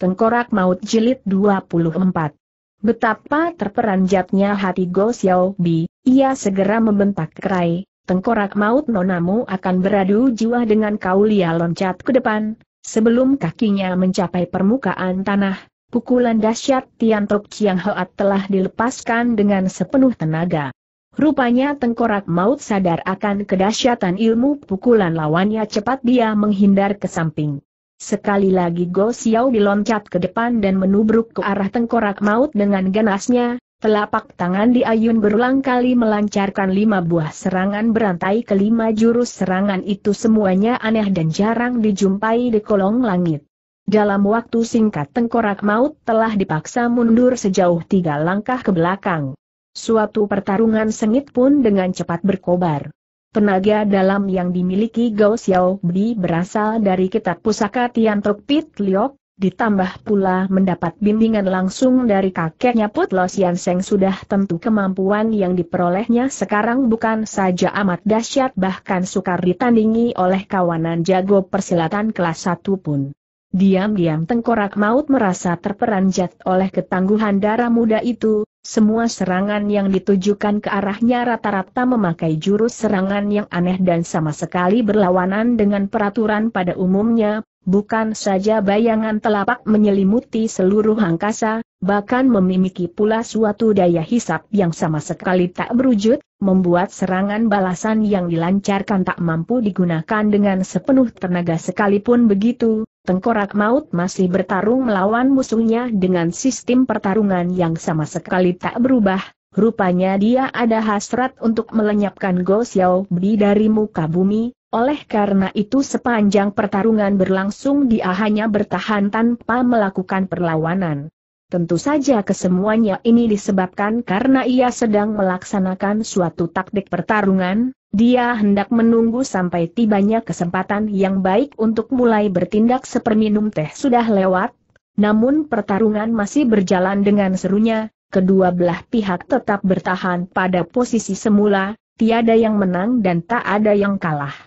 Tengkorak Maut Jilid 24. Betapa terperanjatnya hati Go Bi. ia segera membentak kerai, Tengkorak Maut nonamu akan beradu jiwa dengan kau lia loncat ke depan, sebelum kakinya mencapai permukaan tanah, pukulan dahsyat Tian Tok Chiang Hoat telah dilepaskan dengan sepenuh tenaga. Rupanya Tengkorak Maut sadar akan kedahsyatan ilmu pukulan lawannya cepat dia menghindar ke samping. Sekali lagi Go Xiao diloncat ke depan dan menubruk ke arah tengkorak maut dengan ganasnya, telapak tangan diayun berulang kali melancarkan lima buah serangan berantai kelima jurus serangan itu semuanya aneh dan jarang dijumpai di kolong langit. Dalam waktu singkat tengkorak maut telah dipaksa mundur sejauh tiga langkah ke belakang. Suatu pertarungan sengit pun dengan cepat berkobar. Tenaga dalam yang dimiliki Gao Xiao Bi berasal dari kitab pusaka Tian Tok Pit Liok, ditambah pula mendapat bimbingan langsung dari kakeknya Put Lo Sian Seng sudah tentu kemampuan yang diperolehnya sekarang bukan saja amat dahsyat bahkan sukar ditandingi oleh kawanan jago persilatan kelas 1 pun. Diam-diam tengkorak maut merasa terperanjat oleh ketangguhan darah muda itu, semua serangan yang ditujukan ke arahnya rata-rata memakai jurus serangan yang aneh dan sama sekali berlawanan dengan peraturan pada umumnya, bukan saja bayangan telapak menyelimuti seluruh angkasa, bahkan memiliki pula suatu daya hisap yang sama sekali tak berwujud, membuat serangan balasan yang dilancarkan tak mampu digunakan dengan sepenuh tenaga sekalipun begitu, tengkorak maut masih bertarung melawan musuhnya dengan sistem pertarungan yang sama sekali tak berubah, rupanya dia ada hasrat untuk melenyapkan Go Xiao Bi dari muka bumi, oleh karena itu sepanjang pertarungan berlangsung dia hanya bertahan tanpa melakukan perlawanan. Tentu saja kesemuanya ini disebabkan karena ia sedang melaksanakan suatu taktik pertarungan, dia hendak menunggu sampai tibanya kesempatan yang baik untuk mulai bertindak seperminum teh sudah lewat, namun pertarungan masih berjalan dengan serunya, kedua belah pihak tetap bertahan pada posisi semula, tiada yang menang dan tak ada yang kalah.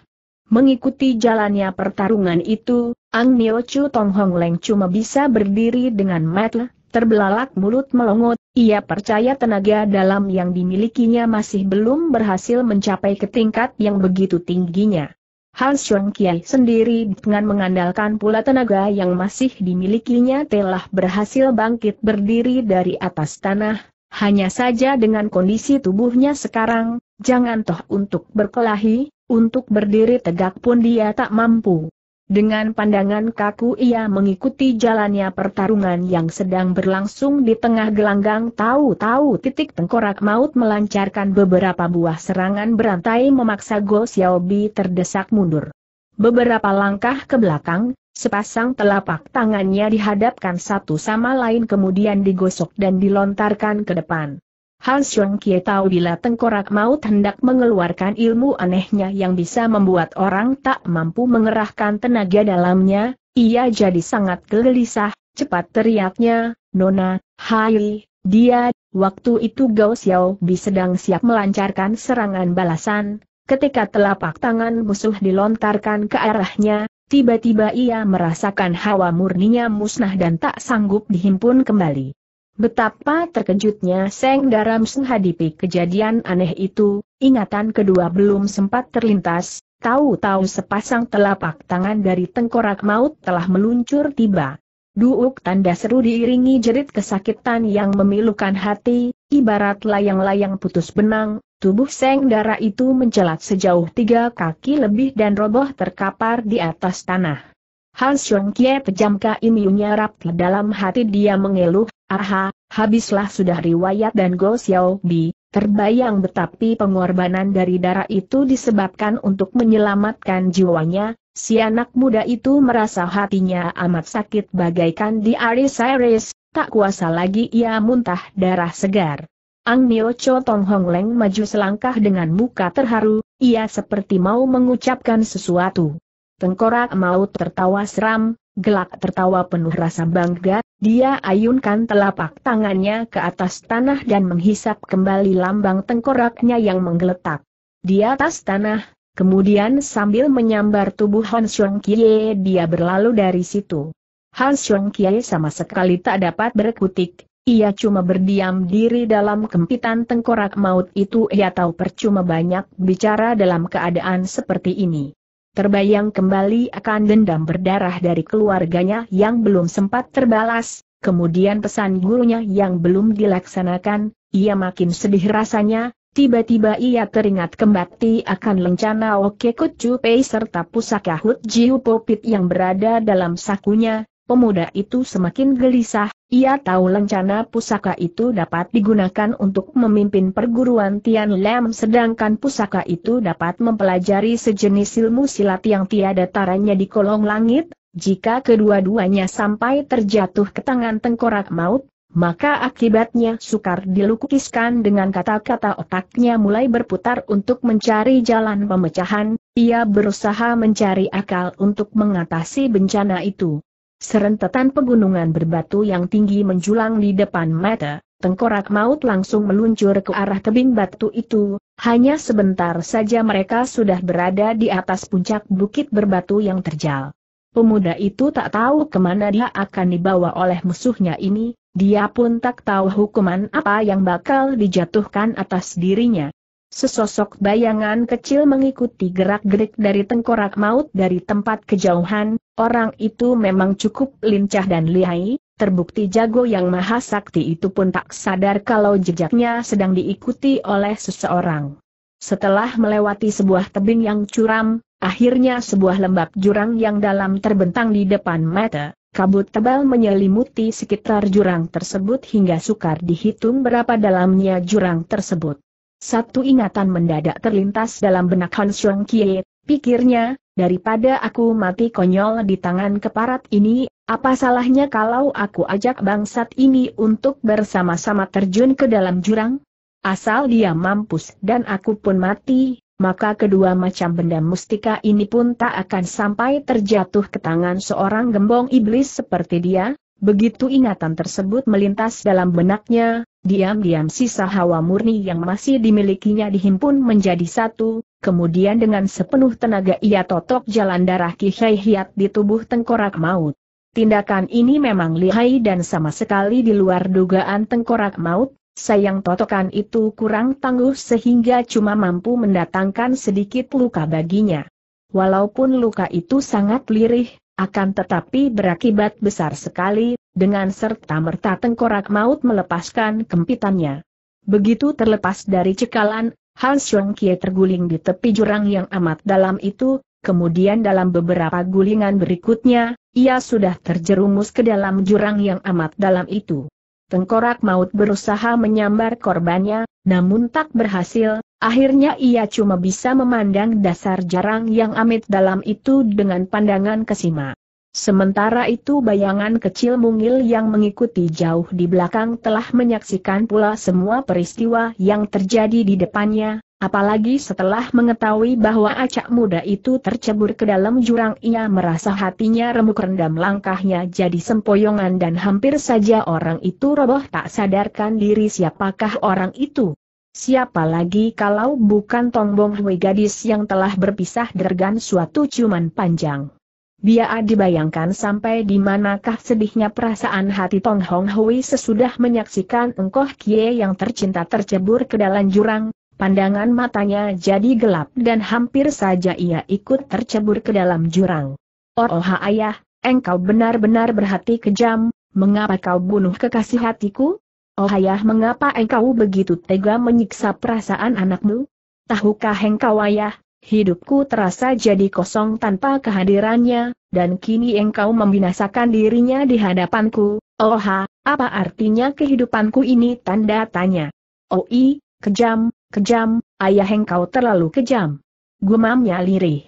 Mengikuti jalannya pertarungan itu, Ang Nio Chu Tong Hong Leng cuma bisa berdiri dengan metle, Terbelalak mulut melongot, ia percaya tenaga dalam yang dimilikinya masih belum berhasil mencapai ke tingkat yang begitu tingginya. Hal Xiong Kiai sendiri dengan mengandalkan pula tenaga yang masih dimilikinya telah berhasil bangkit berdiri dari atas tanah, hanya saja dengan kondisi tubuhnya sekarang, jangan toh untuk berkelahi, untuk berdiri tegak pun dia tak mampu. Dengan pandangan kaku ia mengikuti jalannya pertarungan yang sedang berlangsung di tengah gelanggang tahu-tahu titik tengkorak maut melancarkan beberapa buah serangan berantai memaksa Go Xiaobi terdesak mundur. Beberapa langkah ke belakang, Sepasang telapak tangannya dihadapkan satu sama lain kemudian digosok dan dilontarkan ke depan. Han Xiong Kie tahu bila tengkorak maut hendak mengeluarkan ilmu anehnya yang bisa membuat orang tak mampu mengerahkan tenaga dalamnya, ia jadi sangat gelisah, cepat teriaknya, Nona, hai, dia, waktu itu Gao Xiao sedang siap melancarkan serangan balasan, ketika telapak tangan musuh dilontarkan ke arahnya, tiba-tiba ia merasakan hawa murninya musnah dan tak sanggup dihimpun kembali. Betapa terkejutnya Seng Daram menghadapi kejadian aneh itu, ingatan kedua belum sempat terlintas, tahu-tahu sepasang telapak tangan dari tengkorak maut telah meluncur tiba. Duuk tanda seru diiringi jerit kesakitan yang memilukan hati, ibarat layang-layang putus benang, tubuh Seng Dara itu mencelat sejauh tiga kaki lebih dan roboh terkapar di atas tanah. Han Song Kie pejamka imiunya rap dalam hati dia mengeluh, aha, habislah sudah riwayat dan Go Xiao Bi, terbayang tetapi pengorbanan dari darah itu disebabkan untuk menyelamatkan jiwanya, si anak muda itu merasa hatinya amat sakit bagaikan di Aris Iris, tak kuasa lagi ia muntah darah segar. Ang Nio Cho Tong Hong Leng maju selangkah dengan muka terharu, ia seperti mau mengucapkan sesuatu. Tengkorak maut tertawa seram, gelak tertawa penuh rasa bangga, dia ayunkan telapak tangannya ke atas tanah dan menghisap kembali lambang tengkoraknya yang menggeletak. Di atas tanah, kemudian sambil menyambar tubuh Han Xiong Kie dia berlalu dari situ. Han Xiong Kie sama sekali tak dapat berkutik, ia cuma berdiam diri dalam kempitan tengkorak maut itu ia tahu percuma banyak bicara dalam keadaan seperti ini terbayang kembali akan dendam berdarah dari keluarganya yang belum sempat terbalas, kemudian pesan gurunya yang belum dilaksanakan, ia makin sedih rasanya, tiba-tiba ia teringat kembali akan lencana Oke Pei serta pusaka Hut Jiu Popit yang berada dalam sakunya, Pemuda itu semakin gelisah, ia tahu lencana pusaka itu dapat digunakan untuk memimpin perguruan Tian Lam sedangkan pusaka itu dapat mempelajari sejenis ilmu silat yang tiada taranya di kolong langit, jika kedua-duanya sampai terjatuh ke tangan tengkorak maut, maka akibatnya sukar dilukiskan dengan kata-kata otaknya mulai berputar untuk mencari jalan pemecahan, ia berusaha mencari akal untuk mengatasi bencana itu. Serentetan pegunungan berbatu yang tinggi menjulang di depan mata, tengkorak maut langsung meluncur ke arah tebing batu itu, hanya sebentar saja mereka sudah berada di atas puncak bukit berbatu yang terjal. Pemuda itu tak tahu kemana dia akan dibawa oleh musuhnya ini, dia pun tak tahu hukuman apa yang bakal dijatuhkan atas dirinya. Sesosok bayangan kecil mengikuti gerak-gerik dari tengkorak maut dari tempat kejauhan, Orang itu memang cukup lincah dan lihai, terbukti jago yang maha sakti itu pun tak sadar kalau jejaknya sedang diikuti oleh seseorang. Setelah melewati sebuah tebing yang curam, akhirnya sebuah lembab jurang yang dalam terbentang di depan mata, kabut tebal menyelimuti sekitar jurang tersebut hingga sukar dihitung berapa dalamnya jurang tersebut. Satu ingatan mendadak terlintas dalam benak Han Xiong Kie, pikirnya, daripada aku mati konyol di tangan keparat ini, apa salahnya kalau aku ajak bangsat ini untuk bersama-sama terjun ke dalam jurang? Asal dia mampus dan aku pun mati, maka kedua macam benda mustika ini pun tak akan sampai terjatuh ke tangan seorang gembong iblis seperti dia, Begitu ingatan tersebut melintas dalam benaknya, diam-diam sisa hawa murni yang masih dimilikinya dihimpun menjadi satu, kemudian dengan sepenuh tenaga ia totok jalan darah Kihai Hiat di tubuh tengkorak maut. Tindakan ini memang lihai dan sama sekali di luar dugaan tengkorak maut, sayang totokan itu kurang tangguh sehingga cuma mampu mendatangkan sedikit luka baginya. Walaupun luka itu sangat lirih, akan tetapi berakibat besar sekali, dengan serta-merta tengkorak maut melepaskan kempitannya. Begitu terlepas dari cekalan, Han Xiong Kie terguling di tepi jurang yang amat dalam itu, kemudian dalam beberapa gulingan berikutnya, ia sudah terjerumus ke dalam jurang yang amat dalam itu. Tengkorak maut berusaha menyambar korbannya, namun tak berhasil, Akhirnya ia cuma bisa memandang dasar jarang yang amit dalam itu dengan pandangan kesima. Sementara itu bayangan kecil mungil yang mengikuti jauh di belakang telah menyaksikan pula semua peristiwa yang terjadi di depannya, apalagi setelah mengetahui bahwa acak muda itu tercebur ke dalam jurang ia merasa hatinya remuk rendam langkahnya jadi sempoyongan dan hampir saja orang itu roboh tak sadarkan diri siapakah orang itu. Siapa lagi kalau bukan Tombong Hui gadis yang telah berpisah dergan suatu ciuman panjang. Biar dibayangkan sampai di manakah sedihnya perasaan hati Tong Hong Hui sesudah menyaksikan engkoh kie yang tercinta tercebur ke dalam jurang, pandangan matanya jadi gelap dan hampir saja ia ikut tercebur ke dalam jurang. Oh, oh ayah, engkau benar-benar berhati kejam, mengapa kau bunuh kekasih hatiku? Oh ayah mengapa engkau begitu tega menyiksa perasaan anakmu? Tahukah engkau ayah, hidupku terasa jadi kosong tanpa kehadirannya, dan kini engkau membinasakan dirinya di hadapanku, oh ha, apa artinya kehidupanku ini tanda tanya. Oh i, kejam, kejam, ayah engkau terlalu kejam. Gumamnya lirih.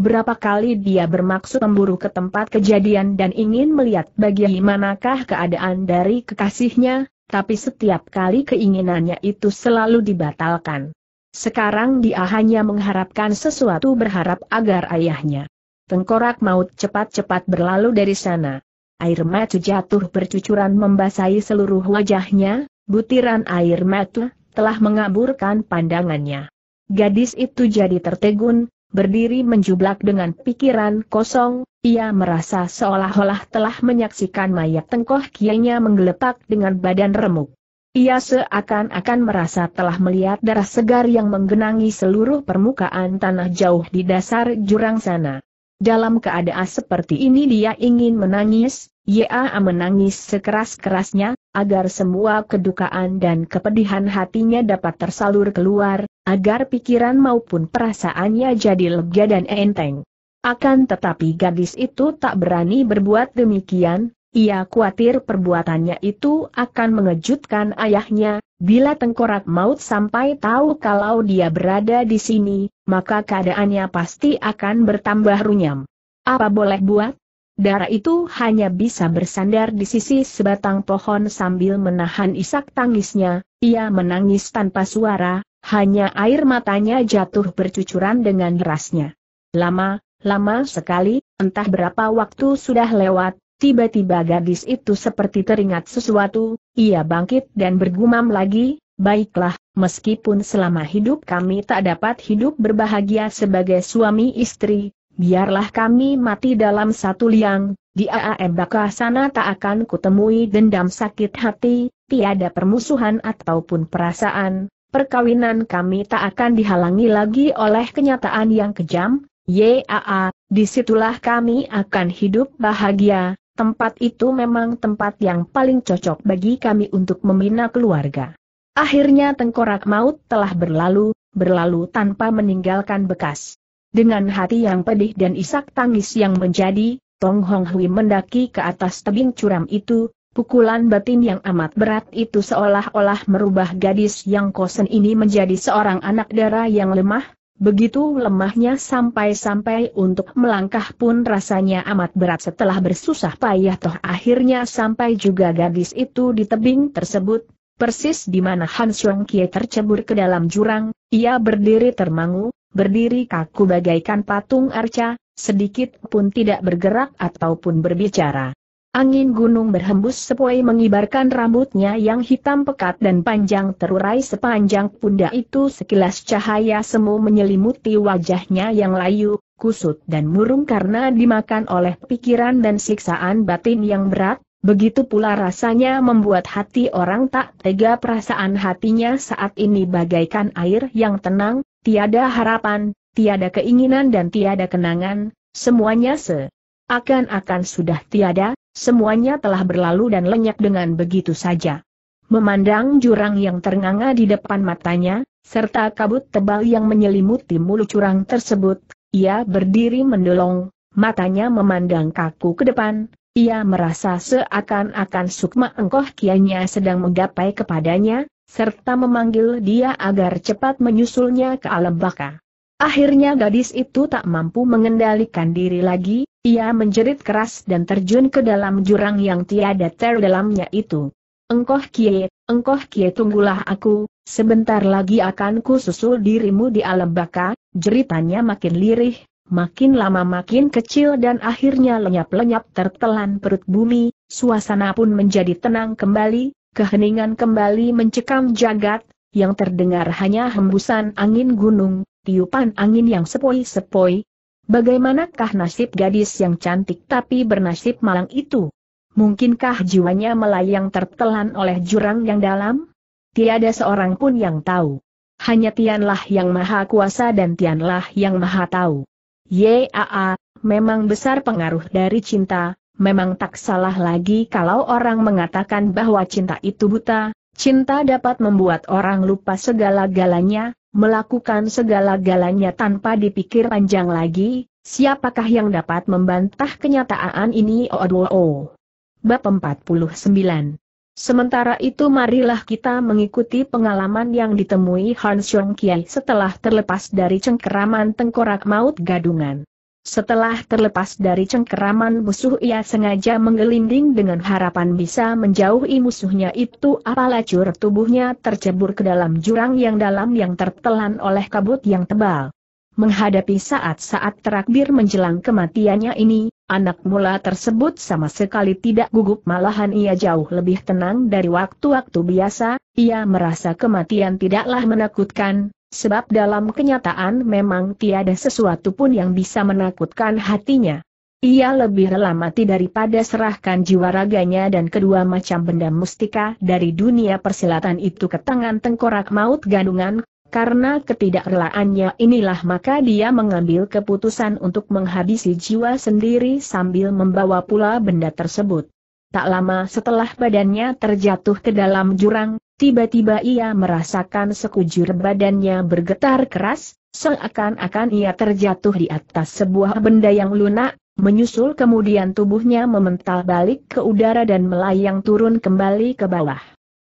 Berapa kali dia bermaksud memburu ke tempat kejadian dan ingin melihat bagaimanakah keadaan dari kekasihnya, tapi setiap kali keinginannya itu selalu dibatalkan. Sekarang dia hanya mengharapkan sesuatu berharap agar ayahnya. Tengkorak maut cepat-cepat berlalu dari sana. Air mata jatuh bercucuran membasahi seluruh wajahnya, butiran air mata telah mengaburkan pandangannya. Gadis itu jadi tertegun, berdiri menjublak dengan pikiran kosong, ia merasa seolah-olah telah menyaksikan mayat tengkoh kianya menggeletak dengan badan remuk. Ia seakan-akan merasa telah melihat darah segar yang menggenangi seluruh permukaan tanah jauh di dasar jurang sana. Dalam keadaan seperti ini dia ingin menangis, Ya, menangis sekeras-kerasnya, agar semua kedukaan dan kepedihan hatinya dapat tersalur keluar, agar pikiran maupun perasaannya jadi lega dan enteng. Akan tetapi gadis itu tak berani berbuat demikian, ia khawatir perbuatannya itu akan mengejutkan ayahnya, bila tengkorak maut sampai tahu kalau dia berada di sini, maka keadaannya pasti akan bertambah runyam. Apa boleh buat? Darah itu hanya bisa bersandar di sisi sebatang pohon sambil menahan isak tangisnya, ia menangis tanpa suara, hanya air matanya jatuh bercucuran dengan derasnya. Lama, Lama sekali, entah berapa waktu sudah lewat, tiba-tiba gadis itu seperti teringat sesuatu, ia bangkit dan bergumam lagi, baiklah, meskipun selama hidup kami tak dapat hidup berbahagia sebagai suami istri, biarlah kami mati dalam satu liang, di AAM Baka sana tak akan kutemui dendam sakit hati, tiada permusuhan ataupun perasaan, perkawinan kami tak akan dihalangi lagi oleh kenyataan yang kejam, Yaa, disitulah kami akan hidup bahagia, tempat itu memang tempat yang paling cocok bagi kami untuk membina keluarga. Akhirnya tengkorak maut telah berlalu, berlalu tanpa meninggalkan bekas. Dengan hati yang pedih dan isak tangis yang menjadi, Tong Hong Hui mendaki ke atas tebing curam itu, pukulan batin yang amat berat itu seolah-olah merubah gadis yang kosen ini menjadi seorang anak darah yang lemah, Begitu lemahnya sampai-sampai untuk melangkah pun rasanya amat berat setelah bersusah payah toh akhirnya sampai juga gadis itu di tebing tersebut, persis di mana Han Xiong Kie tercebur ke dalam jurang, ia berdiri termangu, berdiri kaku bagaikan patung arca, sedikit pun tidak bergerak ataupun berbicara. Angin gunung berhembus sepoi mengibarkan rambutnya yang hitam pekat dan panjang terurai sepanjang pundak itu sekilas cahaya semu menyelimuti wajahnya yang layu, kusut dan murung karena dimakan oleh pikiran dan siksaan batin yang berat, begitu pula rasanya membuat hati orang tak tega perasaan hatinya saat ini bagaikan air yang tenang, tiada harapan, tiada keinginan dan tiada kenangan, semuanya se akan-akan sudah tiada, Semuanya telah berlalu dan lenyap dengan begitu saja. Memandang jurang yang ternganga di depan matanya, serta kabut tebal yang menyelimuti mulut curang tersebut, ia berdiri mendolong, matanya memandang kaku ke depan, ia merasa seakan-akan sukma engkoh kianya sedang menggapai kepadanya, serta memanggil dia agar cepat menyusulnya ke alam baka. Akhirnya gadis itu tak mampu mengendalikan diri lagi, ia menjerit keras dan terjun ke dalam jurang yang tiada terdalamnya itu. Engkoh kie, engkoh kie tunggulah aku, sebentar lagi akan ku susul dirimu di alam baka, jeritannya makin lirih, makin lama makin kecil dan akhirnya lenyap-lenyap tertelan perut bumi, suasana pun menjadi tenang kembali, keheningan kembali mencekam jagat, yang terdengar hanya hembusan angin gunung, tiupan angin yang sepoi-sepoi. Bagaimanakah nasib gadis yang cantik tapi bernasib malang itu? Mungkinkah jiwanya melayang tertelan oleh jurang yang dalam? Tiada seorang pun yang tahu. Hanya Tianlah yang maha kuasa dan Tianlah yang maha tahu. Yaa, memang besar pengaruh dari cinta, memang tak salah lagi kalau orang mengatakan bahwa cinta itu buta, cinta dapat membuat orang lupa segala-galanya, melakukan segala-galanya tanpa dipikir panjang lagi, siapakah yang dapat membantah kenyataan ini? Oh, oh, oh. Bab 49 Sementara itu marilah kita mengikuti pengalaman yang ditemui Han Xiong Kiai setelah terlepas dari cengkeraman tengkorak maut gadungan. Setelah terlepas dari cengkeraman musuh ia sengaja menggelinding dengan harapan bisa menjauhi musuhnya itu apalacur tubuhnya tercebur ke dalam jurang yang dalam yang tertelan oleh kabut yang tebal. Menghadapi saat-saat terakhir menjelang kematiannya ini, anak mula tersebut sama sekali tidak gugup malahan ia jauh lebih tenang dari waktu-waktu biasa, ia merasa kematian tidaklah menakutkan, sebab dalam kenyataan memang tiada sesuatu pun yang bisa menakutkan hatinya. Ia lebih rela mati daripada serahkan jiwa raganya dan kedua macam benda mustika dari dunia persilatan itu ke tangan tengkorak maut gandungan, karena ketidakrelaannya inilah maka dia mengambil keputusan untuk menghabisi jiwa sendiri sambil membawa pula benda tersebut. Tak lama setelah badannya terjatuh ke dalam jurang, tiba-tiba ia merasakan sekujur badannya bergetar keras, seakan-akan ia terjatuh di atas sebuah benda yang lunak, menyusul kemudian tubuhnya memental balik ke udara dan melayang turun kembali ke bawah.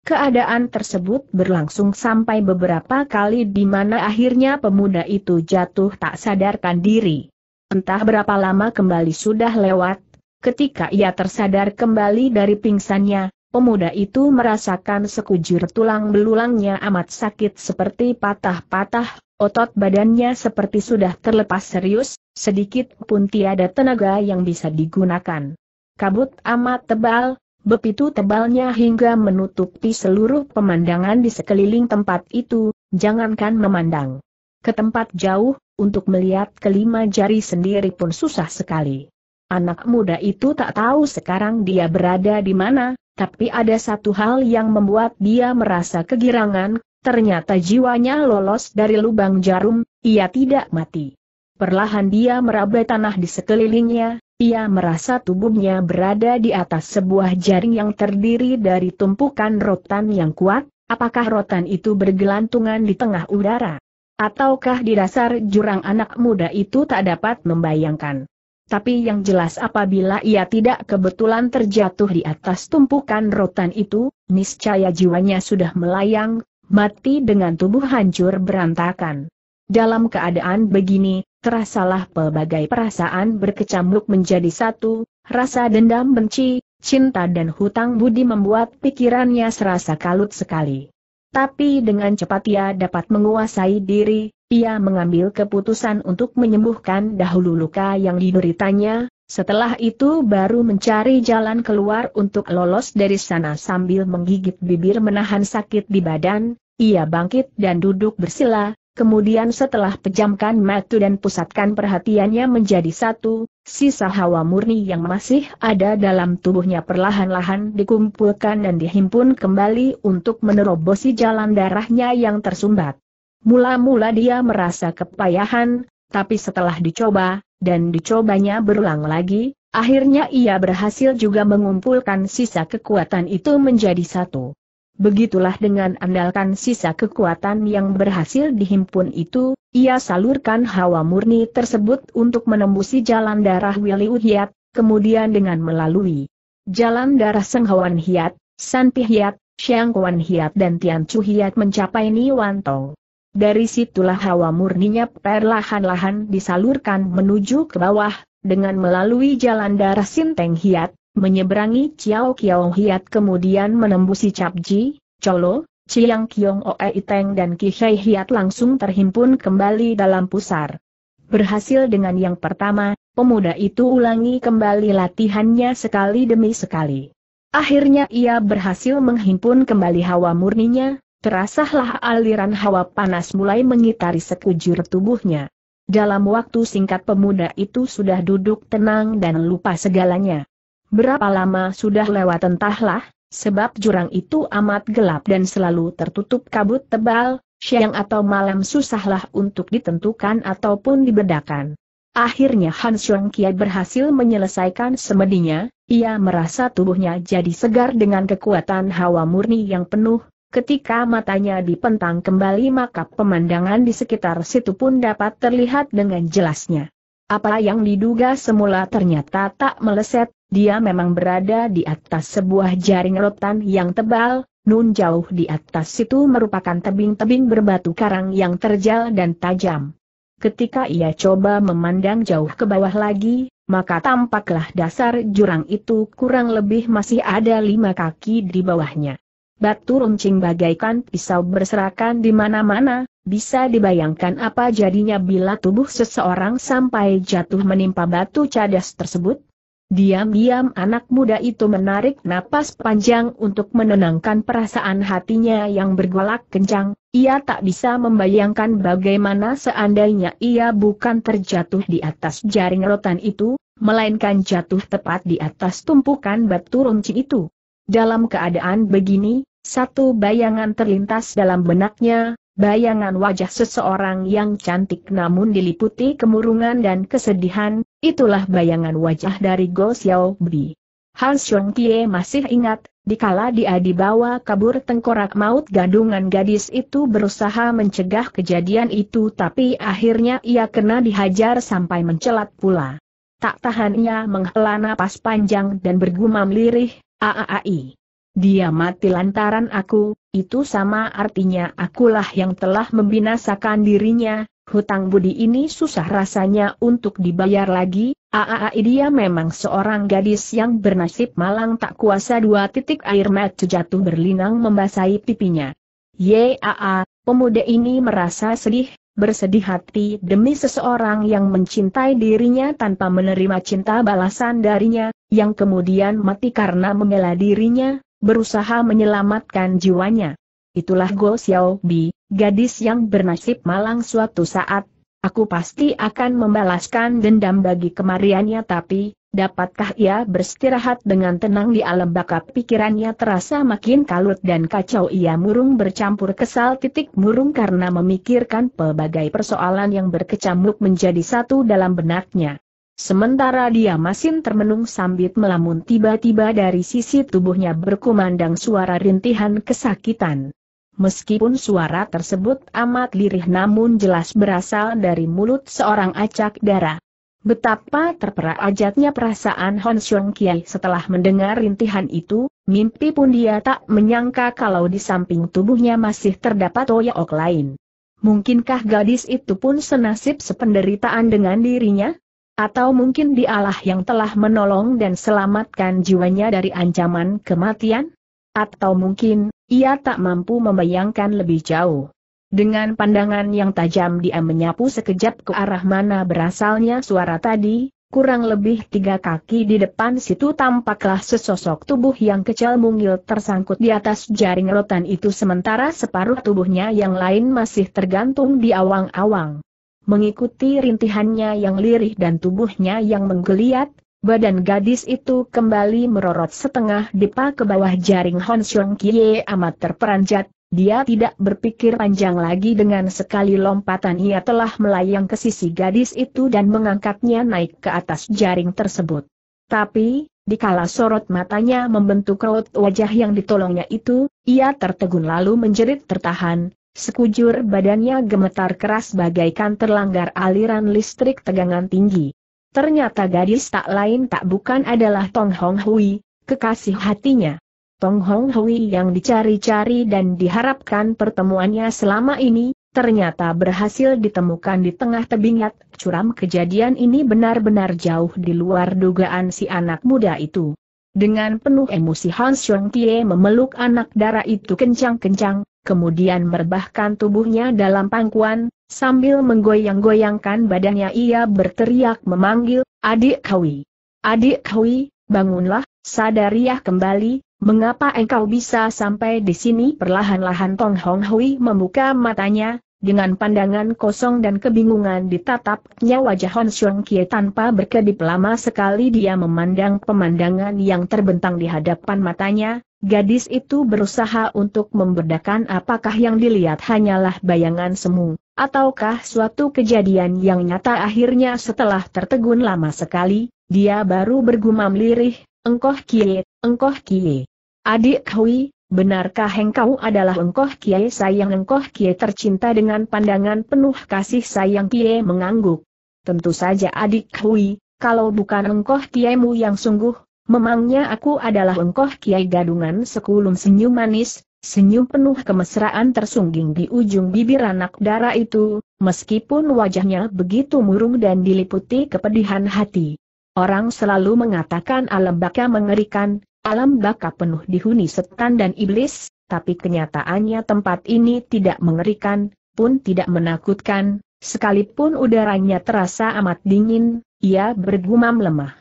Keadaan tersebut berlangsung sampai beberapa kali di mana akhirnya pemuda itu jatuh tak sadarkan diri. Entah berapa lama kembali sudah lewat, Ketika ia tersadar kembali dari pingsannya, pemuda itu merasakan sekujur tulang belulangnya amat sakit seperti patah-patah, otot badannya seperti sudah terlepas serius, sedikit pun tiada tenaga yang bisa digunakan. Kabut amat tebal, bepitu tebalnya hingga menutupi seluruh pemandangan di sekeliling tempat itu, jangankan memandang. Ke tempat jauh, untuk melihat kelima jari sendiri pun susah sekali. Anak muda itu tak tahu sekarang dia berada di mana, tapi ada satu hal yang membuat dia merasa kegirangan, ternyata jiwanya lolos dari lubang jarum, ia tidak mati. Perlahan dia meraba tanah di sekelilingnya, ia merasa tubuhnya berada di atas sebuah jaring yang terdiri dari tumpukan rotan yang kuat, apakah rotan itu bergelantungan di tengah udara? Ataukah di dasar jurang anak muda itu tak dapat membayangkan? tapi yang jelas apabila ia tidak kebetulan terjatuh di atas tumpukan rotan itu, niscaya jiwanya sudah melayang, mati dengan tubuh hancur berantakan. Dalam keadaan begini, terasalah pelbagai perasaan berkecamuk menjadi satu, rasa dendam benci, cinta dan hutang budi membuat pikirannya serasa kalut sekali. Tapi dengan cepat ia dapat menguasai diri, ia mengambil keputusan untuk menyembuhkan dahulu luka yang dideritanya, setelah itu baru mencari jalan keluar untuk lolos dari sana sambil menggigit bibir menahan sakit di badan, ia bangkit dan duduk bersila, kemudian setelah pejamkan mata dan pusatkan perhatiannya menjadi satu, sisa hawa murni yang masih ada dalam tubuhnya perlahan-lahan dikumpulkan dan dihimpun kembali untuk menerobosi jalan darahnya yang tersumbat. Mula-mula dia merasa kepayahan, tapi setelah dicoba, dan dicobanya berulang lagi, akhirnya ia berhasil juga mengumpulkan sisa kekuatan itu menjadi satu. Begitulah dengan andalkan sisa kekuatan yang berhasil dihimpun itu, ia salurkan hawa murni tersebut untuk menembusi jalan darah Willy Uhyat, kemudian dengan melalui jalan darah Senghawan Hiat, Sanpi Hiat, Xiangkuan Hiat dan Tian Chu Hiat mencapai Niwanto. Dari situlah hawa murninya perlahan-lahan disalurkan menuju ke bawah, dengan melalui jalan darah Sinteng Hiat, menyeberangi Chiao Kiao Hiat kemudian menembusi Cap Capji, Cholo, Chiang Kiong Oe Iteng dan Ki Kihei Hiat langsung terhimpun kembali dalam pusar. Berhasil dengan yang pertama, pemuda itu ulangi kembali latihannya sekali demi sekali. Akhirnya ia berhasil menghimpun kembali hawa murninya, terasahlah aliran hawa panas mulai mengitari sekujur tubuhnya. Dalam waktu singkat pemuda itu sudah duduk tenang dan lupa segalanya. Berapa lama sudah lewat entahlah, sebab jurang itu amat gelap dan selalu tertutup kabut tebal, siang atau malam susahlah untuk ditentukan ataupun dibedakan. Akhirnya Han Xiong Kiai berhasil menyelesaikan semedinya, ia merasa tubuhnya jadi segar dengan kekuatan hawa murni yang penuh, ketika matanya dipentang kembali maka pemandangan di sekitar situ pun dapat terlihat dengan jelasnya. Apa yang diduga semula ternyata tak meleset, dia memang berada di atas sebuah jaring rotan yang tebal, nun jauh di atas situ merupakan tebing-tebing berbatu karang yang terjal dan tajam. Ketika ia coba memandang jauh ke bawah lagi, maka tampaklah dasar jurang itu kurang lebih masih ada lima kaki di bawahnya. Batu runcing bagaikan pisau berserakan di mana-mana, bisa dibayangkan apa jadinya bila tubuh seseorang sampai jatuh menimpa batu cadas tersebut? Diam-diam anak muda itu menarik napas panjang untuk menenangkan perasaan hatinya yang bergolak kencang, ia tak bisa membayangkan bagaimana seandainya ia bukan terjatuh di atas jaring rotan itu, melainkan jatuh tepat di atas tumpukan batu runcing itu. Dalam keadaan begini, satu bayangan terlintas dalam benaknya, bayangan wajah seseorang yang cantik namun diliputi kemurungan dan kesedihan, itulah bayangan wajah dari Go Xiao Bi. Han Xiong Tie masih ingat, dikala dia dibawa kabur tengkorak maut gadungan gadis itu berusaha mencegah kejadian itu tapi akhirnya ia kena dihajar sampai mencelat pula. Tak tahannya menghela napas panjang dan bergumam lirih, aaai. Dia mati lantaran aku, itu sama artinya akulah yang telah membinasakan dirinya, hutang budi ini susah rasanya untuk dibayar lagi, aaa dia memang seorang gadis yang bernasib malang tak kuasa dua titik air mata jatuh berlinang membasahi pipinya. Yaa, pemuda ini merasa sedih, bersedih hati demi seseorang yang mencintai dirinya tanpa menerima cinta balasan darinya, yang kemudian mati karena membela dirinya, berusaha menyelamatkan jiwanya. Itulah Go Bi, gadis yang bernasib malang suatu saat. Aku pasti akan membalaskan dendam bagi kemariannya tapi, dapatkah ia beristirahat dengan tenang di alam baka pikirannya terasa makin kalut dan kacau ia murung bercampur kesal titik murung karena memikirkan pelbagai persoalan yang berkecamuk menjadi satu dalam benaknya. Sementara dia masih termenung sambil melamun tiba-tiba dari sisi tubuhnya berkumandang suara rintihan kesakitan. Meskipun suara tersebut amat lirih namun jelas berasal dari mulut seorang acak darah. Betapa terperanjatnya perasaan Hon Xiong Kiai setelah mendengar rintihan itu, mimpi pun dia tak menyangka kalau di samping tubuhnya masih terdapat toyok lain. Mungkinkah gadis itu pun senasib sependeritaan dengan dirinya? Atau mungkin dialah yang telah menolong dan selamatkan jiwanya dari ancaman kematian? Atau mungkin, ia tak mampu membayangkan lebih jauh. Dengan pandangan yang tajam dia menyapu sekejap ke arah mana berasalnya suara tadi, kurang lebih tiga kaki di depan situ tampaklah sesosok tubuh yang kecil mungil tersangkut di atas jaring rotan itu sementara separuh tubuhnya yang lain masih tergantung di awang-awang. Mengikuti rintihannya yang lirih dan tubuhnya yang menggeliat, badan gadis itu kembali merorot setengah depa ke bawah jaring Hon Xiong Kie amat terperanjat, dia tidak berpikir panjang lagi dengan sekali lompatan ia telah melayang ke sisi gadis itu dan mengangkatnya naik ke atas jaring tersebut. Tapi, dikala sorot matanya membentuk raut wajah yang ditolongnya itu, ia tertegun lalu menjerit tertahan, Sekujur badannya gemetar keras bagaikan terlanggar aliran listrik tegangan tinggi. Ternyata gadis tak lain tak bukan adalah Tong Hong Hui, kekasih hatinya. Tong Hong Hui yang dicari-cari dan diharapkan pertemuannya selama ini, ternyata berhasil ditemukan di tengah tebingat curam kejadian ini benar-benar jauh di luar dugaan si anak muda itu. Dengan penuh emosi Hans Chong Tie memeluk anak darah itu kencang-kencang, kemudian merbahkan tubuhnya dalam pangkuan, sambil menggoyang-goyangkan badannya ia berteriak memanggil, Adik Kawi. Adik Kawi, bangunlah, sadariah kembali, mengapa engkau bisa sampai di sini? Perlahan-lahan Tong Hong Hui membuka matanya, dengan pandangan kosong dan kebingungan ditatapnya wajah Hon Xiong Kie tanpa berkedip lama sekali dia memandang pemandangan yang terbentang di hadapan matanya, Gadis itu berusaha untuk membedakan apakah yang dilihat hanyalah bayangan semu, ataukah suatu kejadian yang nyata akhirnya setelah tertegun lama sekali, dia baru bergumam lirih, engkoh kie, engkoh kie. Adik Hui, benarkah engkau adalah engkoh kie sayang engkoh kie tercinta dengan pandangan penuh kasih sayang kie mengangguk. Tentu saja adik Hui, kalau bukan engkoh kiemu yang sungguh, Memangnya aku adalah engkoh kiai gadungan sekulum senyum manis, senyum penuh kemesraan tersungging di ujung bibir anak darah itu, meskipun wajahnya begitu murung dan diliputi kepedihan hati. Orang selalu mengatakan alam baka mengerikan, alam baka penuh dihuni setan dan iblis, tapi kenyataannya tempat ini tidak mengerikan, pun tidak menakutkan, sekalipun udaranya terasa amat dingin, ia bergumam lemah.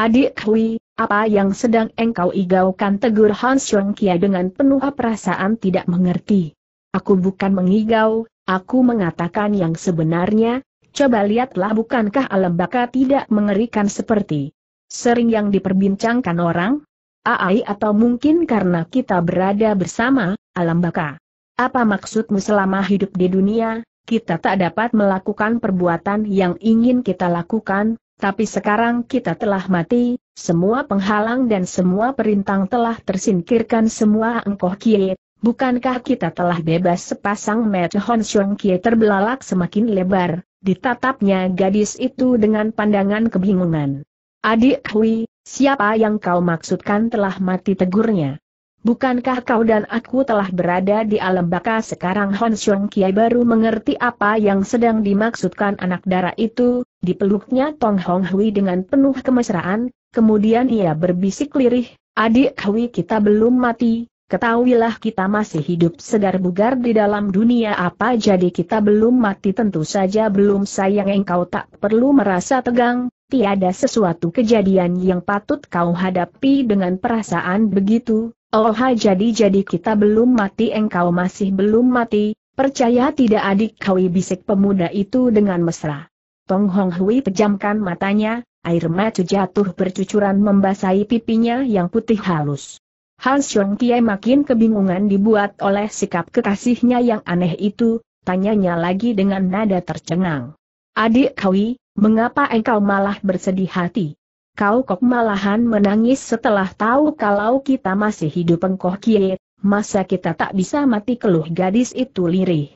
Adik Hui, apa yang sedang engkau igaukan tegur Hans Chuang Kia dengan penuh perasaan tidak mengerti. Aku bukan mengigau, aku mengatakan yang sebenarnya, coba lihatlah bukankah alam baka tidak mengerikan seperti sering yang diperbincangkan orang? Aai atau mungkin karena kita berada bersama, alam baka. Apa maksudmu selama hidup di dunia, kita tak dapat melakukan perbuatan yang ingin kita lakukan, tapi sekarang kita telah mati, semua penghalang dan semua perintang telah tersingkirkan semua engkoh kie, bukankah kita telah bebas sepasang mata Hon Xiong Kie terbelalak semakin lebar, ditatapnya gadis itu dengan pandangan kebingungan. Adik Hui, siapa yang kau maksudkan telah mati tegurnya? Bukankah kau dan aku telah berada di alam baka sekarang Hon Xiong Kiai baru mengerti apa yang sedang dimaksudkan anak darah itu, dipeluknya Tong Hong Hui dengan penuh kemesraan, kemudian ia berbisik lirih, adik Hui kita belum mati, ketahuilah kita masih hidup segar bugar di dalam dunia apa jadi kita belum mati tentu saja belum sayang engkau tak perlu merasa tegang, tiada sesuatu kejadian yang patut kau hadapi dengan perasaan begitu, Oh jadi-jadi kita belum mati engkau masih belum mati, percaya tidak adik kawi bisik pemuda itu dengan mesra. Tong Hong Hui pejamkan matanya, air mata jatuh bercucuran membasahi pipinya yang putih halus. Han Xiong Kie makin kebingungan dibuat oleh sikap kekasihnya yang aneh itu, tanyanya lagi dengan nada tercengang. Adik Kawi, mengapa engkau malah bersedih hati? kau kok malahan menangis setelah tahu kalau kita masih hidup engkoh kie, masa kita tak bisa mati keluh gadis itu lirih.